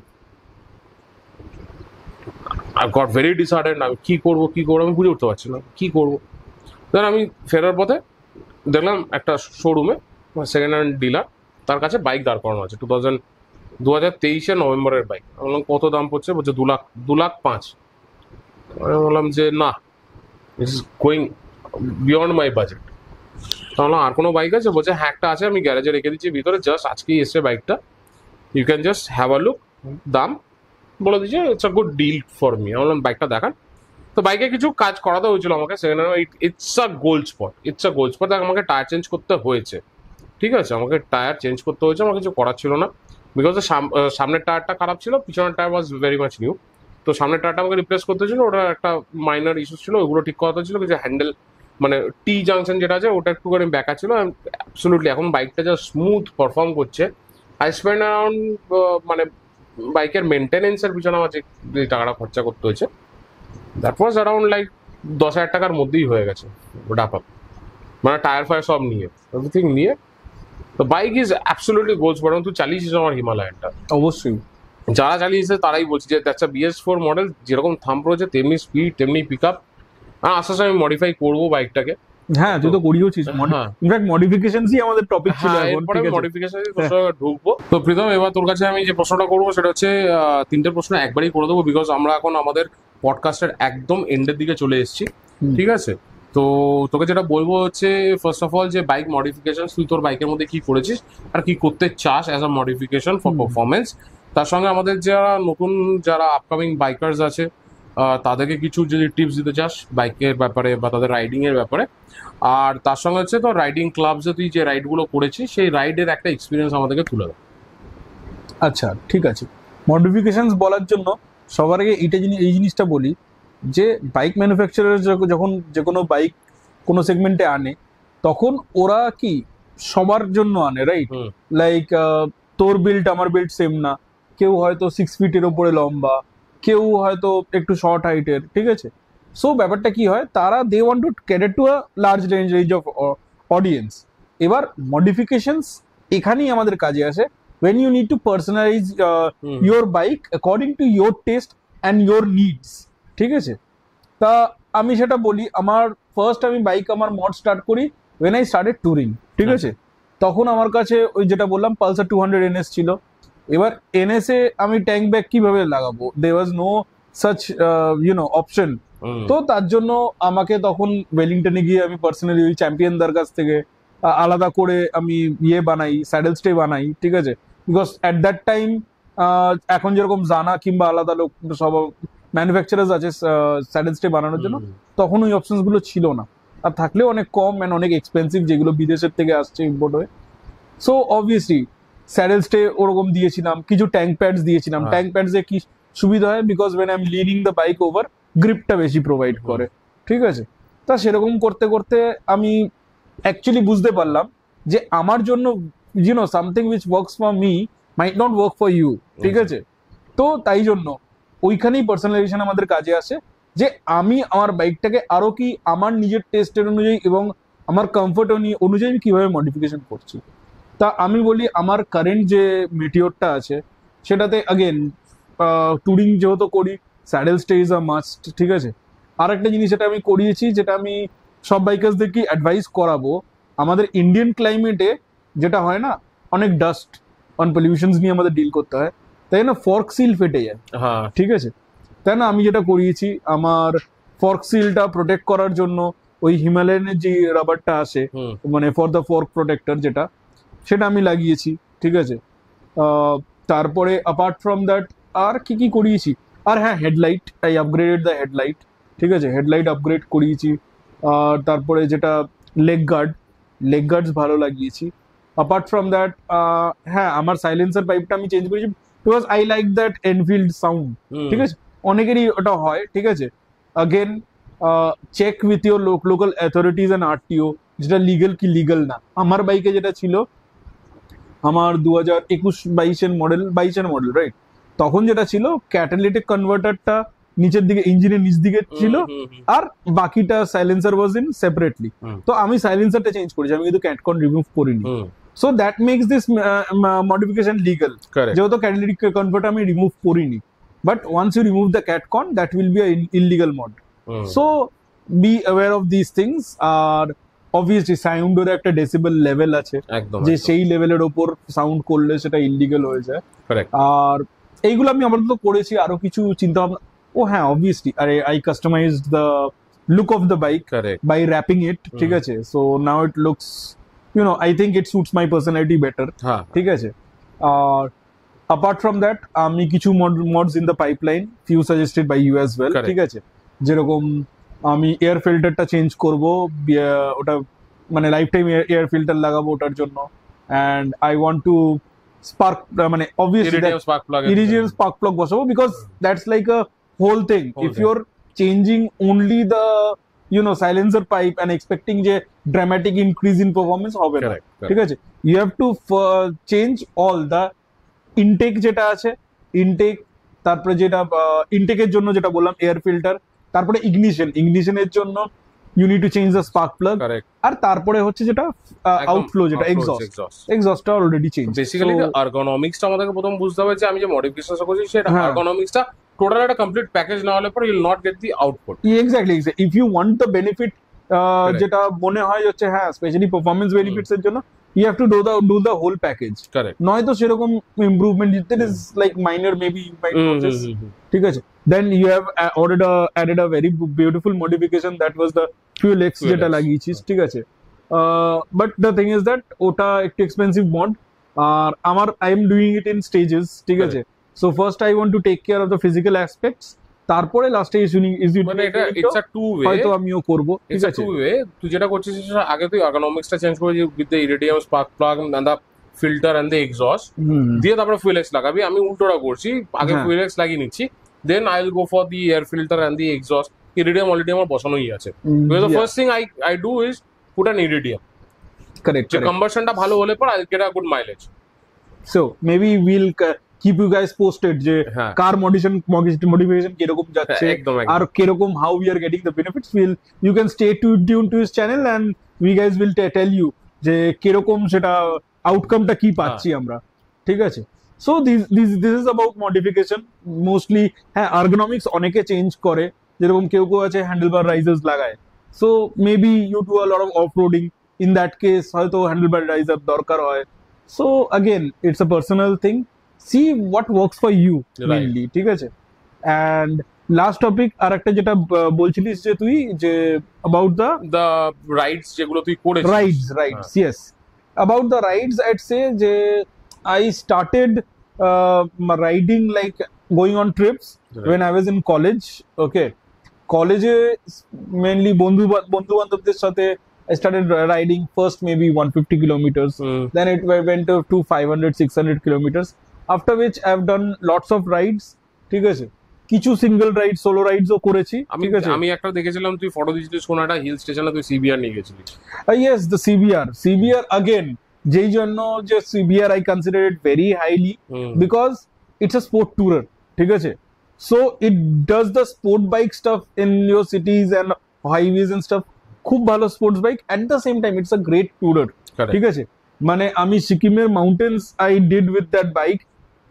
আর গট ভেরি ডিসার্ডেন্ড আমি কী করবো কী করবো আমি বুঝে উঠতে পারছি না কী করবো দেন আমি ফেরার পথে দেখলাম একটা শোরুমে সেকেন্ড হ্যান্ড ডিলার তার কাছে বাইক দাঁড় করানো আছে টু থাউজেন্ড দু হাজার তেইশে নভেম্বরের বাইক আমি বললাম কত দাম পড়ছে বলছে দু লাখ দু লাখ পাঁচ আমি বললাম যে না it's going beyond my budget আমি বললাম আর কোনো বাইক আছে বলছে হ্যাঁ একটা আছে আমি গ্যারেজে রেখে দিচ্ছি ভিতরে জাস্ট আজকেই এসছে বাইকটা you can just have a look দাম বলে দিচ্ছে it's a good deal for me আমি বললাম বাইকটা দেখান তো বাইকে কিছু কাজ করাতে হয়েছিল আমাকে সেখানে it's a gold spot it's a gold spot আমাকে টায়ার চেঞ্জ করতে হয়েছে ঠিক আছে আমাকে টায়ার চেঞ্জ করতে হয়েছে আমার কিছু করার ছিল না বিকজ সামনের টায়ারটা খারাপ ছিল পিছনের tyre was very much new তো সামনের টায়ারটা আমাকে রিপ্লেস করতে হয়েছিল ওটা একটা মাইনার ইস্যু ছিল ওগুলো ঠিক করাতে ছিল কিছু হ্যান্ডেল মানে টি জাংশন যেটা আছে ওটা একটুখানি ব্যাকা ছিল অ্যাবসলুটলি এখন বাইকটা যা স্মুথ পারফর্ম করছে আই স্পেন্ড অ্যারাউন্ড মানে বাইকের মেনটেনেন্সের পিছনে আমার যে টাকাটা খরচা করতে হয়েছে দ্যাট ওয়াজ অ্যারাউন্ড লাইক দশ হাজার টাকার মধ্যেই হয়ে গেছে ডাপ আপ মানে টায়ার ফায়ার সব নিয়ে এভরিথিং নিয়ে তো বাইক ইজ অ্যাবসোলুটলি গোলস বরং তুই চালিয়েছিস আমার হিমালয়ানটা অবশ্যই যারা চালিয়েছে তারাই বলছি যে দ্যাটস বিএস ফোর মডেল যেরকম থাম্প রয়েছে তেমনি স্পিড তেমনি পিক আপ আস্তে আস্তে আমি মডিফাই করবো বাইকটাকে হ্যাঁ তুই তো করিয়েছিস ইনফ্যাক্ট মডিফিকেশনসই আমাদের টপিক ছিল হ্যাঁ, এখন ঠিক আছে মডিফিকেশন হ্যাঁ। ঢুকবো তো প্রীতম এবার তোর কাছে আমি যে প্রশ্নটা করবো সেটা হচ্ছে তিনটে প্রশ্ন একবারই করে দেবো বিকজ আমরা এখন আমাদের পডকাস্টের একদম এন্ডের দিকে চলে এসেছি ঠিক আছে তো তোকে যেটা বলবো হচ্ছে ফার্স্ট অফ অল যে বাইক মডিফিকেশন তুই তোর বাইকের মধ্যে কি করেছিস আর কি করতে চাস as a modification for performance তার সঙ্গে আমাদের যারা নতুন যারা আপকামিং বাইকার্স আছে তাদেরকে কিছু যদি টিপস দিতে চাস বাইকের ব্যাপারে বা তাদের রাইডিংয়ের ব্যাপারে আর তার সঙ্গে হচ্ছে তোর রাইডিং ক্লাবসে তুই যে রাইডগুলো করেছিস সেই রাইডের একটা এক্সপিরিয়েন্স আমাদেরকে তুলে দেয় আচ্ছা ঠিক আছে মডিফিকেশন বলার জন্য সবার আগে এটা জিনিস এই জিনিসটা বলি যে বাইক ম্যানুফ্যাকচারার যখন যে কোনো বাইক কোনো সেগমেন্টে আনে তখন ওরা কি সবার জন্য আনে রাইট লাইক তোর বিল্ট আমার বিল্ট সেম না কেউ হয়তো সিক্স ফিটের ওপরে লম্বা কেউ হয়তো একটু শর্ট হাইটের ঠিক আছে সো ব্যাপারটা কি হয় তারা they want to cater to a large range range of audience এবার মডিফিকেশনস এখানেই আমাদের কাজে আসে when you need to personalise your bike according to your taste and your needs ঠিক আছে তা আমি সেটা বলি আমার ফার্স্ট আমি বাইক আমার মড স্টার্ট করি ওয়েন আই স্টার্টেড ট্যুরিং ঠিক হ্যাঁ। আছে তখন আমার কাছে ওই যেটা বললাম পালসার টু হান্ড্রেড এনএস ছিল এবার এনএসএ আমি ট্যাঙ্ক ব্যাগ কিভাবে লাগাবো there was no such you know option তো তার জন্য আমাকে তখন ওয়েলিংটনে গিয়ে আমি পার্সোনালি ওই চ্যাম্পিয়নদের কাছ থেকে আলাদা করে আমি ইয়ে বানাই স্যাডেল স্টে বানাই ঠিক আছে বিকজ অ্যাট দ্যাট টাইম এখন যেরকম জানা কিংবা আলাদা লোক সব ম্যানুফ্যাকচারার্স আছে স্যাডেল স্টে বানানোর জন্য তখন ওই অপশনসগুলো ছিল না আর থাকলেও অনেক কম অ্যান্ড অনেক এক্সপেন্সিভ যেগুলো বিদেশের থেকে আসছে ইম্পোর্ট হয়ে সো অবভিয়াসলি স্যাডেল স্টে ওরকম দিয়েছিলাম কিছু ট্যাঙ্ক প্যাডস দিয়েছিলাম ট্যাঙ্ক প্যাডসে কি সুবিধা হয় because when I am leading the bike over গ্রিপটা বেশি প্রোভাইড করে ঠিক আছে তা সেরকম করতে করতে আমি অ্যাকচুয়ালি বুঝতে পারলাম যে আমার জন্য you know something which works for me might not work for you ঠিক আছে তো তাই জন্য ওইখানেই পার্সোনালাইজেশন আমাদের কাজে আসে যে আমি আমার বাইকটাকে আরও কি আমার নিজের টেস্টের অনুযায়ী এবং আমার কমফোর্ট অনুযায়ী আমি কীভাবে মডিফিকেশন করছি তা আমি বলি আমার কারেন্ট যে মেটিওরটা আছে সেটাতে আগেন টুরিং যেহেতু করি স্যাডেল স্টেজ আর আ মাস্ট ঠিক আছে আর একটা জিনিস যেটা আমি করিয়েছি যেটা আমি সব বাইকার্সদেরকে অ্যাডভাইস করাবো আমাদের ইন্ডিয়ান ক্লাইমেটে যেটা হয় না অনেক ডাস্ট অন পলিউশনস নিয়ে আমাদের ডিল করতে হয় তাই না ফর্ক সিল ফেটে যায় হ্যাঁ ঠিক আছে তাই না আমি যেটা করিয়েছি আমার ফর্ক সিলটা প্রোটেক্ট করার জন্য ওই হিমালয়ানের যে রাবারটা আসে মানে ফর দ্য ফর্ক প্রোটেক্টর যেটা সেটা আমি লাগিয়েছি ঠিক আছে তারপরে অ্যাপার্ট ফ্রম দ্যাট আর কি কি করিয়েছি আর হ্যাঁ headlight I upgraded the headlight ঠিক আছে হেডলাইট আপগ্রেড করিয়েছি আর তারপরে যেটা লেগ গার্ড লেগ গার্ডস ভালো লাগিয়েছি অ্যাপার্ট ফ্রম দ্যাট হ্যাঁ আমার সাইলেন্সার পাইপটা আমি চেঞ্জ করেছি because I like that Enfield sound ঠিক আছে অনেকেরই ওটা হয় ঠিক আছে again check with your local authorities and RTO যেটা লিগাল কি লিগাল না আমার বাইকে যেটা ছিল আমার দু হাজার একুশ বাইশের মডেল বাইশের মডেল রাইট তখন যেটা ছিল ক্যাটালিটিক কনভার্টারটা নিচের দিকে ইঞ্জিনের নিচ দিকে ছিল আর বাকিটা সাইলেন্সার ওয়াজ ইন সেপারেটলি তো আমি সাইলেন্সারটা চেঞ্জ করেছি আমি কিন্তু ক্যাটকন রিমুভ করিনি so that makes this modification legal যেহেতু ক্যাটালিটিক কনভার্ট আমি রিমুভ করিনি but once you remove the catcon that will be illegal mod so be aware of this things আর অবভিয়াসলি সাউন্ডের একটা ডেসিবেল লেভেল আছে যে সেই লেভেলের ওপর সাউন্ড করলে সেটা ইলিগাল হয়ে যায় আর এইগুলো আমি আপাতত করেছি আরো কিছু চিন্তা ভাবনা ও হ্যাঁ অবভিয়াসলি আরে I customise the look of the bike by wrapping it ঠিক আছে so now it looks you know I think it suits my personality better ঠিক আছে আর অ্যাপার্ট ফ্রম দ্যাট আমি কিছু mods in the pipeline few suggested by you as well ঠিক আছে যেরকম আমি এয়ার ফিল্টারটা চেঞ্জ করব ওটা মানে লাইফ টাইম এয়ার ফিল্টার লাগাবো ওটার জন্য and I want to spark মানে অবভিয়াসলি ইরিজিয়াল স্পার্ক প্লাগ বসাবো because that's like a whole thing if your changing only the you know silencer pipe and expecting যে dramatic ইনক্রিজ ইন পারফরমেন্স হবে না ঠিক আছে you have to change all the intake যেটা আছে intact তারপরে যেটা ইনটেকের uh, জন্য যেটা বললাম এয়ার ফিল্টার তারপরে ইগনিশন ইগনিশনের জন্য you need to change the spark plug আর তারপরে হচ্ছে যেটা আউটফ্লো যেটা এক্সস্ট এক্সস্টটা অলরেডি চেঞ্জ বেসিক্যালি আর্গোনমিক্সটা আমাদেরকে প্রথম বুঝতে হবে যে আমি যে মডিফিকেশন করছি সেটা আর্গোনমিক্সটা হ্যাঁ। টোটাল একটা কমপ্লিট প্যাকেজ না হলে পর you will not get the output exactly if you want the benefit যেটা মনে হয় হচ্ছে হ্যাঁ স্পেশালি পারফরম্যান্স বেনিফিটস এর জন্য you have to do the do the whole package correct নয় তো সেরকম improvement, it hmm. is like minor maybe you might hmm, hmm, notice ঠিক আছে then you have ordered a, added a very beautiful modification that was the fuel x যেটা লাগিয়েছিস ঠিক আছে but the thing is that ওটা একটু expensive mod আর আমার I am doing it in stages ঠিক আছে so first I want to take care of the physical aspects তারপরে লাস্টে ইস্যুনি ইস্যু মানে এটা इट्स আ টু ওয়ে হয়তো আমিও করব ঠিক আছে টু ওয়ে তুই যেটা করছিস সেটা আগে তুই ইকোনমিক্সটা চেঞ্জ করে with the iridium spark plug and the filter and the exhaust দিয়ে তারপরে ফুয়েল এক্স লাগাবি আমি উল্টোটা করছি আগে ফুয়েল হ্যাঁ। এক্স লাগিয়ে নিচ্ছি then I will go for the air filter and the exhaust iridium already আমার বসানোই আছে because the first thing I I do is put an iridium correct যে ভালো হলে পর I get a good mileage so maybe will keep you guys posted যে হ্যাঁ। কার মডিশন modification কিরকম হ্যাঁ, যাচ্ছে আর কিরকম how we are getting the benefits will you can stay to tune to his channel and we guys will tell you যে কিরকম সেটা আউটকামটা কি পাচ্ছি হ্যাঁ। আমরা ঠিক আছে so this this is about modification mostly হ্যাঁ আর্গনমিক্স অনেকে চেঞ্জ করে যেরকম কেউ কেউ আছে হ্যান্ডেল বার রাইজার্স লাগায় so maybe you lot of off roading in that case হয়তো হ্যান্ডেল বার রাইজার দরকার হয় so again it's a personal thing see what works for you mainly ঠিক আছে অ্যান্ড লাস্ট টপিক আর একটা যেটা বলছিলিস যে তুই যে অ্যাবাউট দ্য দ্য রাইডস যেগুলো তুই করেছিস rides rides yes about the rides I'd say যে I started riding like going on trips when I was in college okay কলেজে মেনলি বন্ধু বন্ধু বান্ধবদের সাথে I started riding first maybe 150 kilometers, mm. then it went to 500, 600 kilometers. After which I have done lots of rides ঠিক আছে কিছু single ride solo rides ও করেছি আমি আমি একটা দেখেছিলাম তুই ফটো দিয়েছিলিস সোনাটা হিল স্টেশনে তুই সিবিআর নিয়ে গেছিলিস yes the CBR CBR again যেই জন্য যে CBR I consider it very highly because it's a sport tourer ঠিক আছে so it does the sport bike stuff in your cities and highways and stuff খুব ভালো sports bike at the same time it's a great tourer ঠিক আছে মানে আমি সিকিমের mountains I did with that bike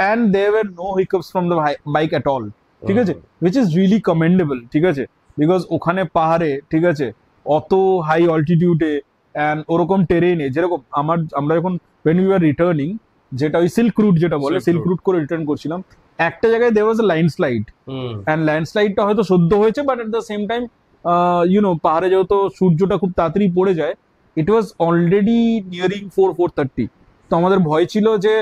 and there were no hiccups from the bike at all ঠিক আছে which is really commendable ঠিক আছে বিকজ ওখানে পাহাড়ে ঠিক আছে অত হাই অল্টিটিউডে অ্যান্ড ওরকম টেরেনে যেরকম আমার আমরা যখন ওয়েন ইউ আর রিটার্নিং যেটা ওই সিল্ক রুট যেটা বলে সিল্ক রুট করে রিটার্ন করছিলাম একটা জায়গায় দে ওয়াজ ল্যান্ডস্লাইড অ্যান্ড ল্যান্ডস্লাইডটা হয়তো সদ্য হয়েছে but at the same time you know পাহাড়ে যেহেতু সূর্যটা খুব তাড়াতাড়ি পড়ে যায় it was already nearing four four thirty তো আমাদের ভয় ছিল যে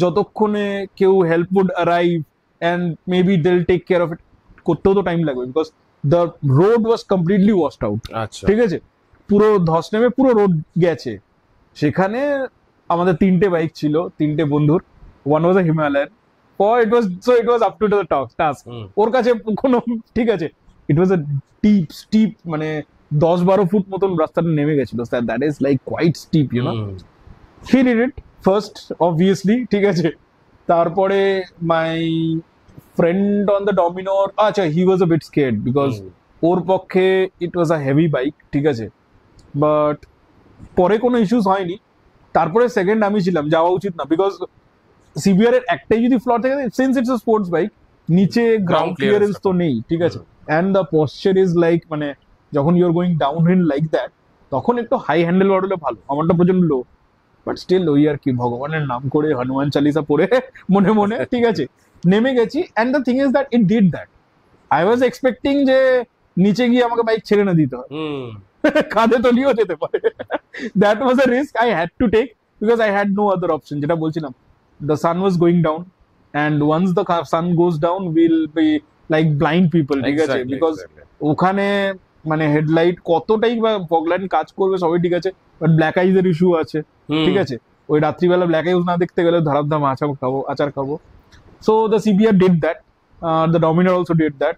যতক্ষণে কেউ help would arrive and maybe they'll take care of it করতেও তো টাইম লাগবে because the road was completely washed out ঠিক আছে পুরো ধস নেমে পুরো রোড গেছে সেখানে আমাদের তিনটে বাইক ছিল তিনটে বন্ধুর one was Himalayan for it was so it was up to the টক টাস্ক ওর কাছে কোনো ঠিক আছে it was a tip steep মানে দশ বারো ফুট মতন রাস্তাটা নেমে গেছিল that is like quite steep you know it first obviously ঠিক আছে তারপরে মাই ফ্রেন্ড অন দ্য ডমিনোর আচ্ছা he was a bit scared because ওর পক্ষে it was a heavy bike ঠিক আছে বাট পরে কোনো ইস্যুস হয়নি তারপরে সেকেন্ড আমি ছিলাম যাওয়া উচিত না বিকজ সিবিআর এর একটাই যদি ফ্লট থাকে সিন্স ইটস স্পোর্টস বাইক নিচে গ্রাউন্ড ক্লিয়ারেন্স তো নেই ঠিক আছে and the posture is like মানে যখন your going down hill like that তখন একটু হাই হ্যান্ডেল বাড়লে ভালো আমারটা প্রচন্ড লো বাট স্টিল ওই আর কি ভগবানের নাম করে হনুমান চালিসা পড়ে মনে মনে ঠিক আছে নেমে গেছি and the thing is that it did that I was expecting যে নিচে গিয়ে আমাকে বাইক ছেড়ে না দিতে হবে কাঁধে তলিয়েও যেতে পারে that was a risk I had to take because I had no other option যেটা বলছিলাম the sun was going down and once the sun goes down will be like blind people ঠিক আছে বিকজ ওখানে মানে headlight কতটাই বা fog light কাজ করবে সবই ঠিক আছে বাট ব্ল্যাক আইজ এর ইস্যু আছে ঠিক আছে ওই রাত্রিবেলা ব্ল্যাক আইজ না দেখতে গেলে ধারাবধাম আচার খাবো আচার খাবো so the CBR did that the Dominar also did that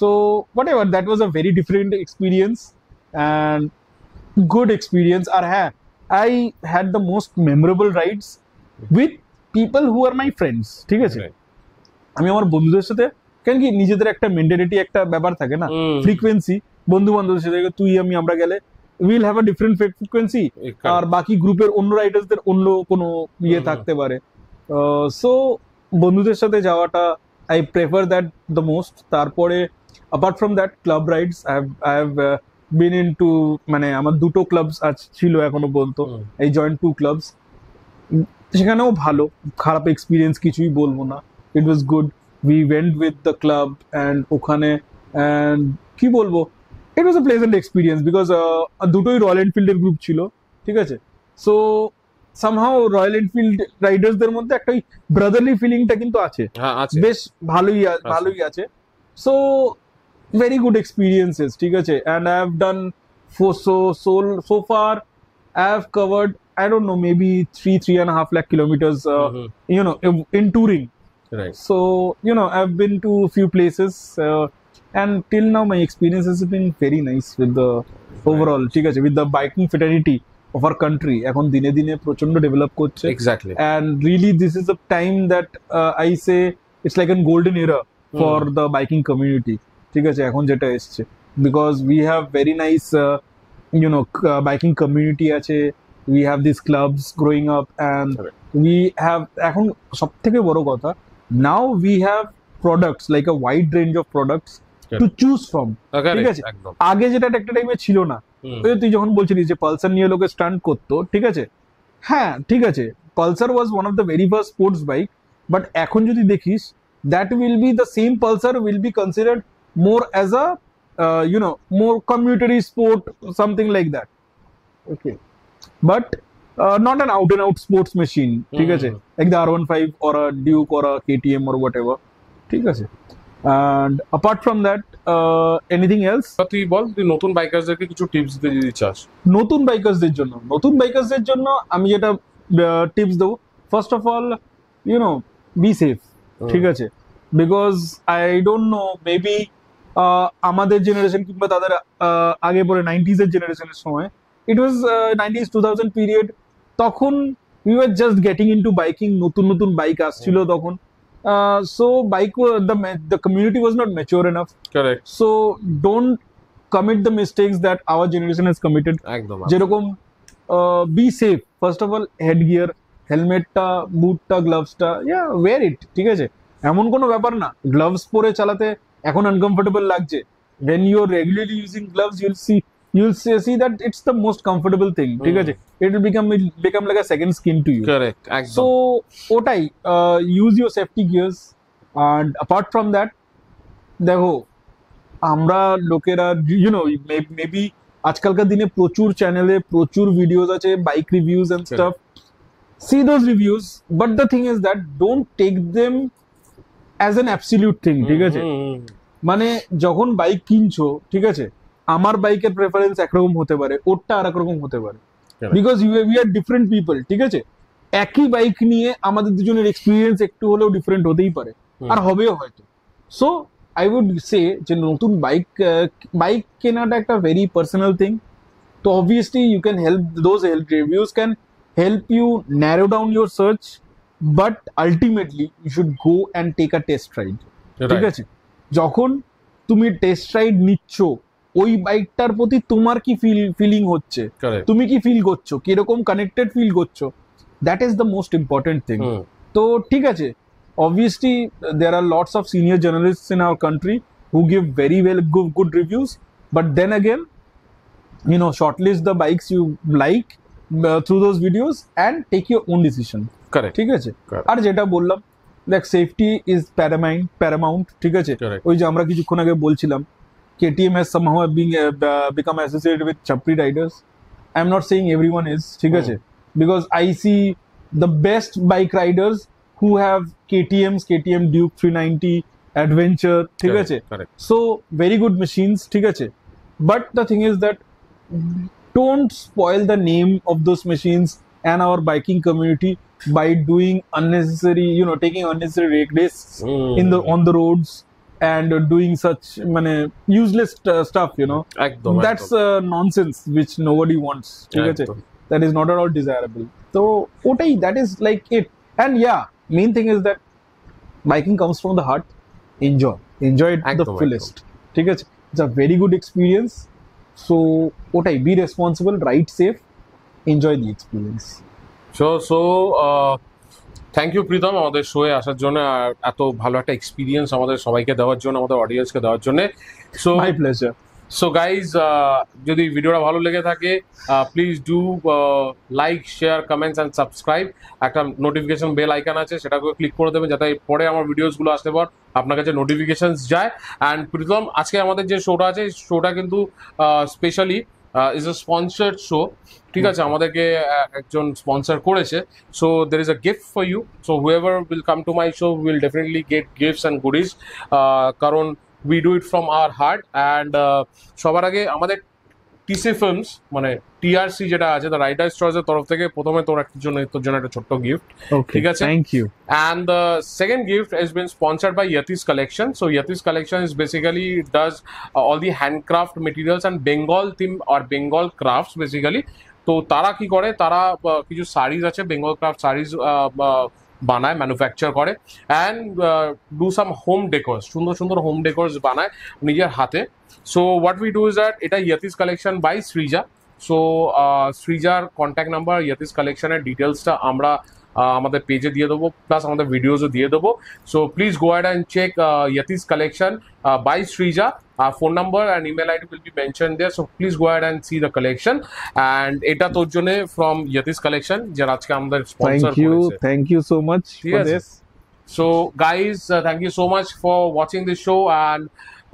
so whatever that was a very different experience and good experience আর হ্যাঁ I had the most memorable rides with people who are my friends ঠিক আছে আমি আমার বন্ধুদের সাথে কেন কি নিজেদের একটা মেন্টালিটি একটা ব্যাপার থাকে না ফ্রিকোয়েন্সি বন্ধু বান্ধবের সাথে তুই আমি আমরা গেলে will have a different frequency আর বাকি গ্রুপের অন্য রাইটার্সদের অন্য কোনো ইয়ে থাকতে পারে সো বন্ধুদের সাথে যাওয়াটা I prefer that the most তারপরে apart from that club rides I have been in two মানে আমার দুটো ক্লাবস আজ ছিল এখনো পর্যন্ত এই জয়েন্ট টু ক্লাবস সেখানেও ভালো খারাপ এক্সপিরিয়েন্স কিছুই বলবো না it was good we went with the club and ওখানে অ্যান্ড কি বলবো it was a pleasant experience because দুটোই রয়্যাল এনফিল্ডের গ্রুপ ছিল ঠিক আছে সো সামহাও রয়্যাল এনফিল্ড রাইডার্সদের মধ্যে একটা ওই ব্রাদারলি ফিলিংটা কিন্তু আছে বেশ ভালোই ভালোই আছে সো ভেরি গুড এক্সপিরিয়েন্সেস ঠিক আছে and I have done four so soul so far I have covered I don't know, maybe three, three and a half lakh kilometers, uh, mm-hmm. you know, in touring. Right. So, you know, I've been to a few places. Uh, and till now my experience has been very nice with the overall ঠিক আছে with the biking fraternity of our country এখন দিনে দিনে প্রচন্ড develop করছে exactly and really this is a time that uh, i say it's like a golden era hmm. for the biking community ঠিক আছে এখন যেটা এসেছে because we have very nice uh, you know uh, biking community আছে we have these clubs growing up and we have এখন সবথেকে বড় কথা now we have products like a wide range of products to choose from ঠিক আছে আগে যেটা একটা টাইমে ছিল না তুই যখন বলছিলি যে পালসার নিয়ে লোকে স্টান্ট করতো ঠিক আছে হ্যাঁ ঠিক আছে Pulsar was one of the very first sports bike but এখন যদি দেখিস that will be the same Pulsar will be considered more as a you know more commutery sport something like that okay but not an out and out sports machine ঠিক আছে like the R one five or Duke or KTM or whatever ঠিক আছে and apart from that anything else তুই বল তুই নতুন বাইকারদেরকে কিছু tips দিতে যদি চাস নতুন বাইকারসদের জন্য নতুন বাইকারসদের জন্য আমি যেটা টিপস দেবো first of all you know be safe ঠিক আছে because I don't know maybe আমাদের জেনারেশন কিংবা তাদের আগে পরে নাইনটিজের জেনারেশনের সময় it was nineties two thousand period তখন we were just getting into biking নতুন নতুন বাইক আসছিল তখন uh, so bike the the community was not mature enough correct so don't commit the mistakes that our generation has committed যেরকম be safe first of all head gear হেলমেটটা বুটটা গ্লাভসটা ইয়া war ইট ঠিক আছে এমন কোনো ব্যাপার না গ্লাভস পরে চালাতে এখন আনকমফোর্টেবল লাগছে when you're regularly using gloves you'll see you will see that it's the most comfortable thing ঠিক আছে it will become it will become like a second skin to you correct একদম so ওটাই use your safety gears and apart from that দেখো আমরা লোকেরা you know maybe আজকালকার দিনে প্রচুর চ্যানেলে প্রচুর ভিডিওস আছে bike reviews and stuff see those reviews but the thing is that don't take them as an absolute thing ঠিক আছে মানে যখন বাইক কিনছো ঠিক আছে আমার বাইকের প্রেফারেন্স একরকম হতে পারে ওরটা আর একরকম হতে পারে because you we are different people ঠিক আছে একই বাইক নিয়ে আমাদের দুজনের এক্সপিরিয়েন্স একটু হলেও ডিফারেন্ট হতেই পারে আর হবেও হয়তো সো আই উড সে যে নতুন বাইক বাইক কেনাটা একটা ভেরি পার্সোনাল থিং তো obviously you can help those help reviews can help you narrow down your search but ultimately you should go and take a test ride ঠিক আছে যখন তুমি test ride নিচ্ছ ওই বাইকটার প্রতি তোমার কি ফিল ফিলিং হচ্ছে তুমি কি ফিল করছো কিরকম কানেক্টেড ফিল করছো that is the most important thing তো ঠিক আছে obviously there are lots of senior journalist in our country who give very well good reviews but then again you know short list the bikes you like through those videos and take your own decision ঠিক আছে আর যেটা বললাম দেখ safety is প্যারামাইন্ড Paramount ঠিক আছে ওই যে আমরা কিছুক্ষণ আগে বলছিলাম KTM has somehow being uh, become associated with chapri riders. I am not saying everyone is, mm. because I see the best bike riders who have KTM's, KTM Duke 390, Adventure, correct, correct. so very good machines, but the thing is that don't spoil the name of those machines and our biking community by doing unnecessary, you know, taking unnecessary risks mm. in the on the roads and doing such মানে useless stuff you know that's uh, nonsense which nobody wants that is not at all desirable So, okay, that is like it and yeah main thing is that biking comes from the heart enjoy enjoy it to the fullest ঠিক it's a very good experience so okay, be responsible ride safe enjoy the experience sure so uh, thank you Pritam আমাদের শোয়ে আসার জন্য আর এত ভালো একটা experience আমাদের সবাইকে দেওয়ার জন্য আমাদের অডিয়েন্সকে দেওয়ার জন্য so my pleasure so guys যদি ভিডিওটা ভালো লেগে থাকে please do like share comments and subscribe একটা নোটিফিকেশন বেল আইকন আছে সেটাকে ক্লিক করে দেবেন যাতে পরে আমার ভিডিওসগুলো আসতে পর আপনার কাছে নোটিফিকেশানস যায় অ্যান্ড প্রীতম আজকে আমাদের যে শোটা আছে শোটা কিন্তু specially is a sponsored show ঠিক আছে আমাদেরকে একজন স্পন্সার করেছে so there is a gift for you so whoever will come to my show will definitely get gifts and goodies কারণ we do it from our heart and সবার আগে আমাদের TC films মানে টিআরসি যেটা আছে the writer stars তরফ থেকে প্রথমে তোর একটির জন্য তোর জন্য একটা ছোট্ট গিফট ঠিক আছে thank you and the second gift is been sponsored by Yati's collection so Yati's collection is basically does all the handcraft materials and Bengal theme আর বেঙ্গল ক্রাফটস বেসিক্যালি তো তারা কি করে তারা uh, কিছু শাড়িজ আছে বেঙ্গল ক্রাফট শাড়িজ বানায় ম্যানুফ্যাকচার করে and do some home decors সুন্দর সুন্দর হোম ডেকোর্স বানায় নিজের হাতে so what we do is that এটা Yati's collection by Sreeja so শ্রীজার কন্ট্যাক্ট নাম্বার ইয়াতিস কালেকশনের ডিটেলসটা আমরা uh, আমাদের পেজে দিয়ে দেবো প্লাস আমাদের ভিডিওজও দিয়ে দেবো so please go ahead and check Yati's collection by Srija Our phone number and email ID will be mentioned there. So please go ahead and see the collection. And eta tojone from Yatis collection যারা আজকে sponsor Thank you. Thank you so much yes. for this. So guys, uh, thank you so much for watching this show and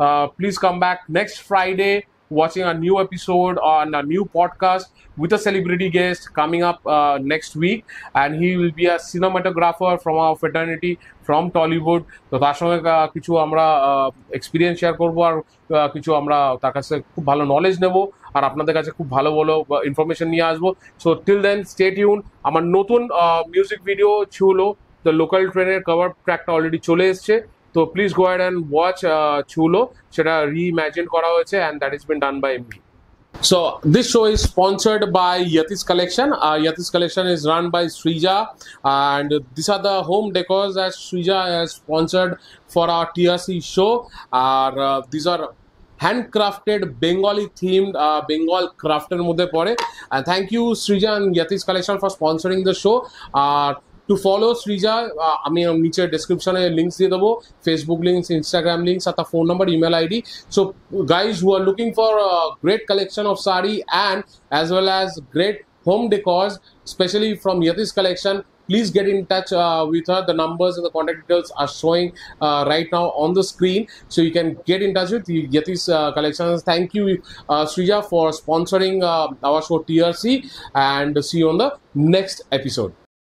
uh, please come back next Friday watching a new episode on a new podcast with a celebrity guest coming up uh, next week. And he will be a cinematographer from our fraternity from Tollywood তো তার সঙ্গে কিছু আমরা experience share করবো আর কিছু আমরা তার কাছে খুব ভালো নলেজ নেব আর আপনাদের কাছে খুব ভালো ভালো ইনফরমেশন নিয়ে আসবো সো টিল দেন স্টেট ইউন আমার নতুন music video Chhulo the local ট্রেনের কভার ট্র্যাকটা অলরেডি চলে এসছে তো please go ahead and watch Chhulo সেটা রিইম্যাজিন করা হয়েছে and that is been done by me so this show is sponsored by Yati's collection Uh, Yati's Collection is run by Srija, and these are the home decors that Srija as sponsored for our TRC show R this are handcrafted Bengali themed Bengal ক্রাফটের মধ্যে পড়ে thank you and Yati's collection for sponsoring the show আর to follow Srija আমি নিচে ডিসক্রিপশনে links দিয়ে দেবো Facebook links Instagram links আর তার phone number email ID so guys who are looking for great collection of sari and as well as great home decors specially from Yati's collection please get in touch uh, with her. The numbers and the contact details are showing uh, right now on the screen. So you can get in touch with Yati's uh, collections. Thank you, uh, Srija, for sponsoring uh, our show TRC and see you on the next episode.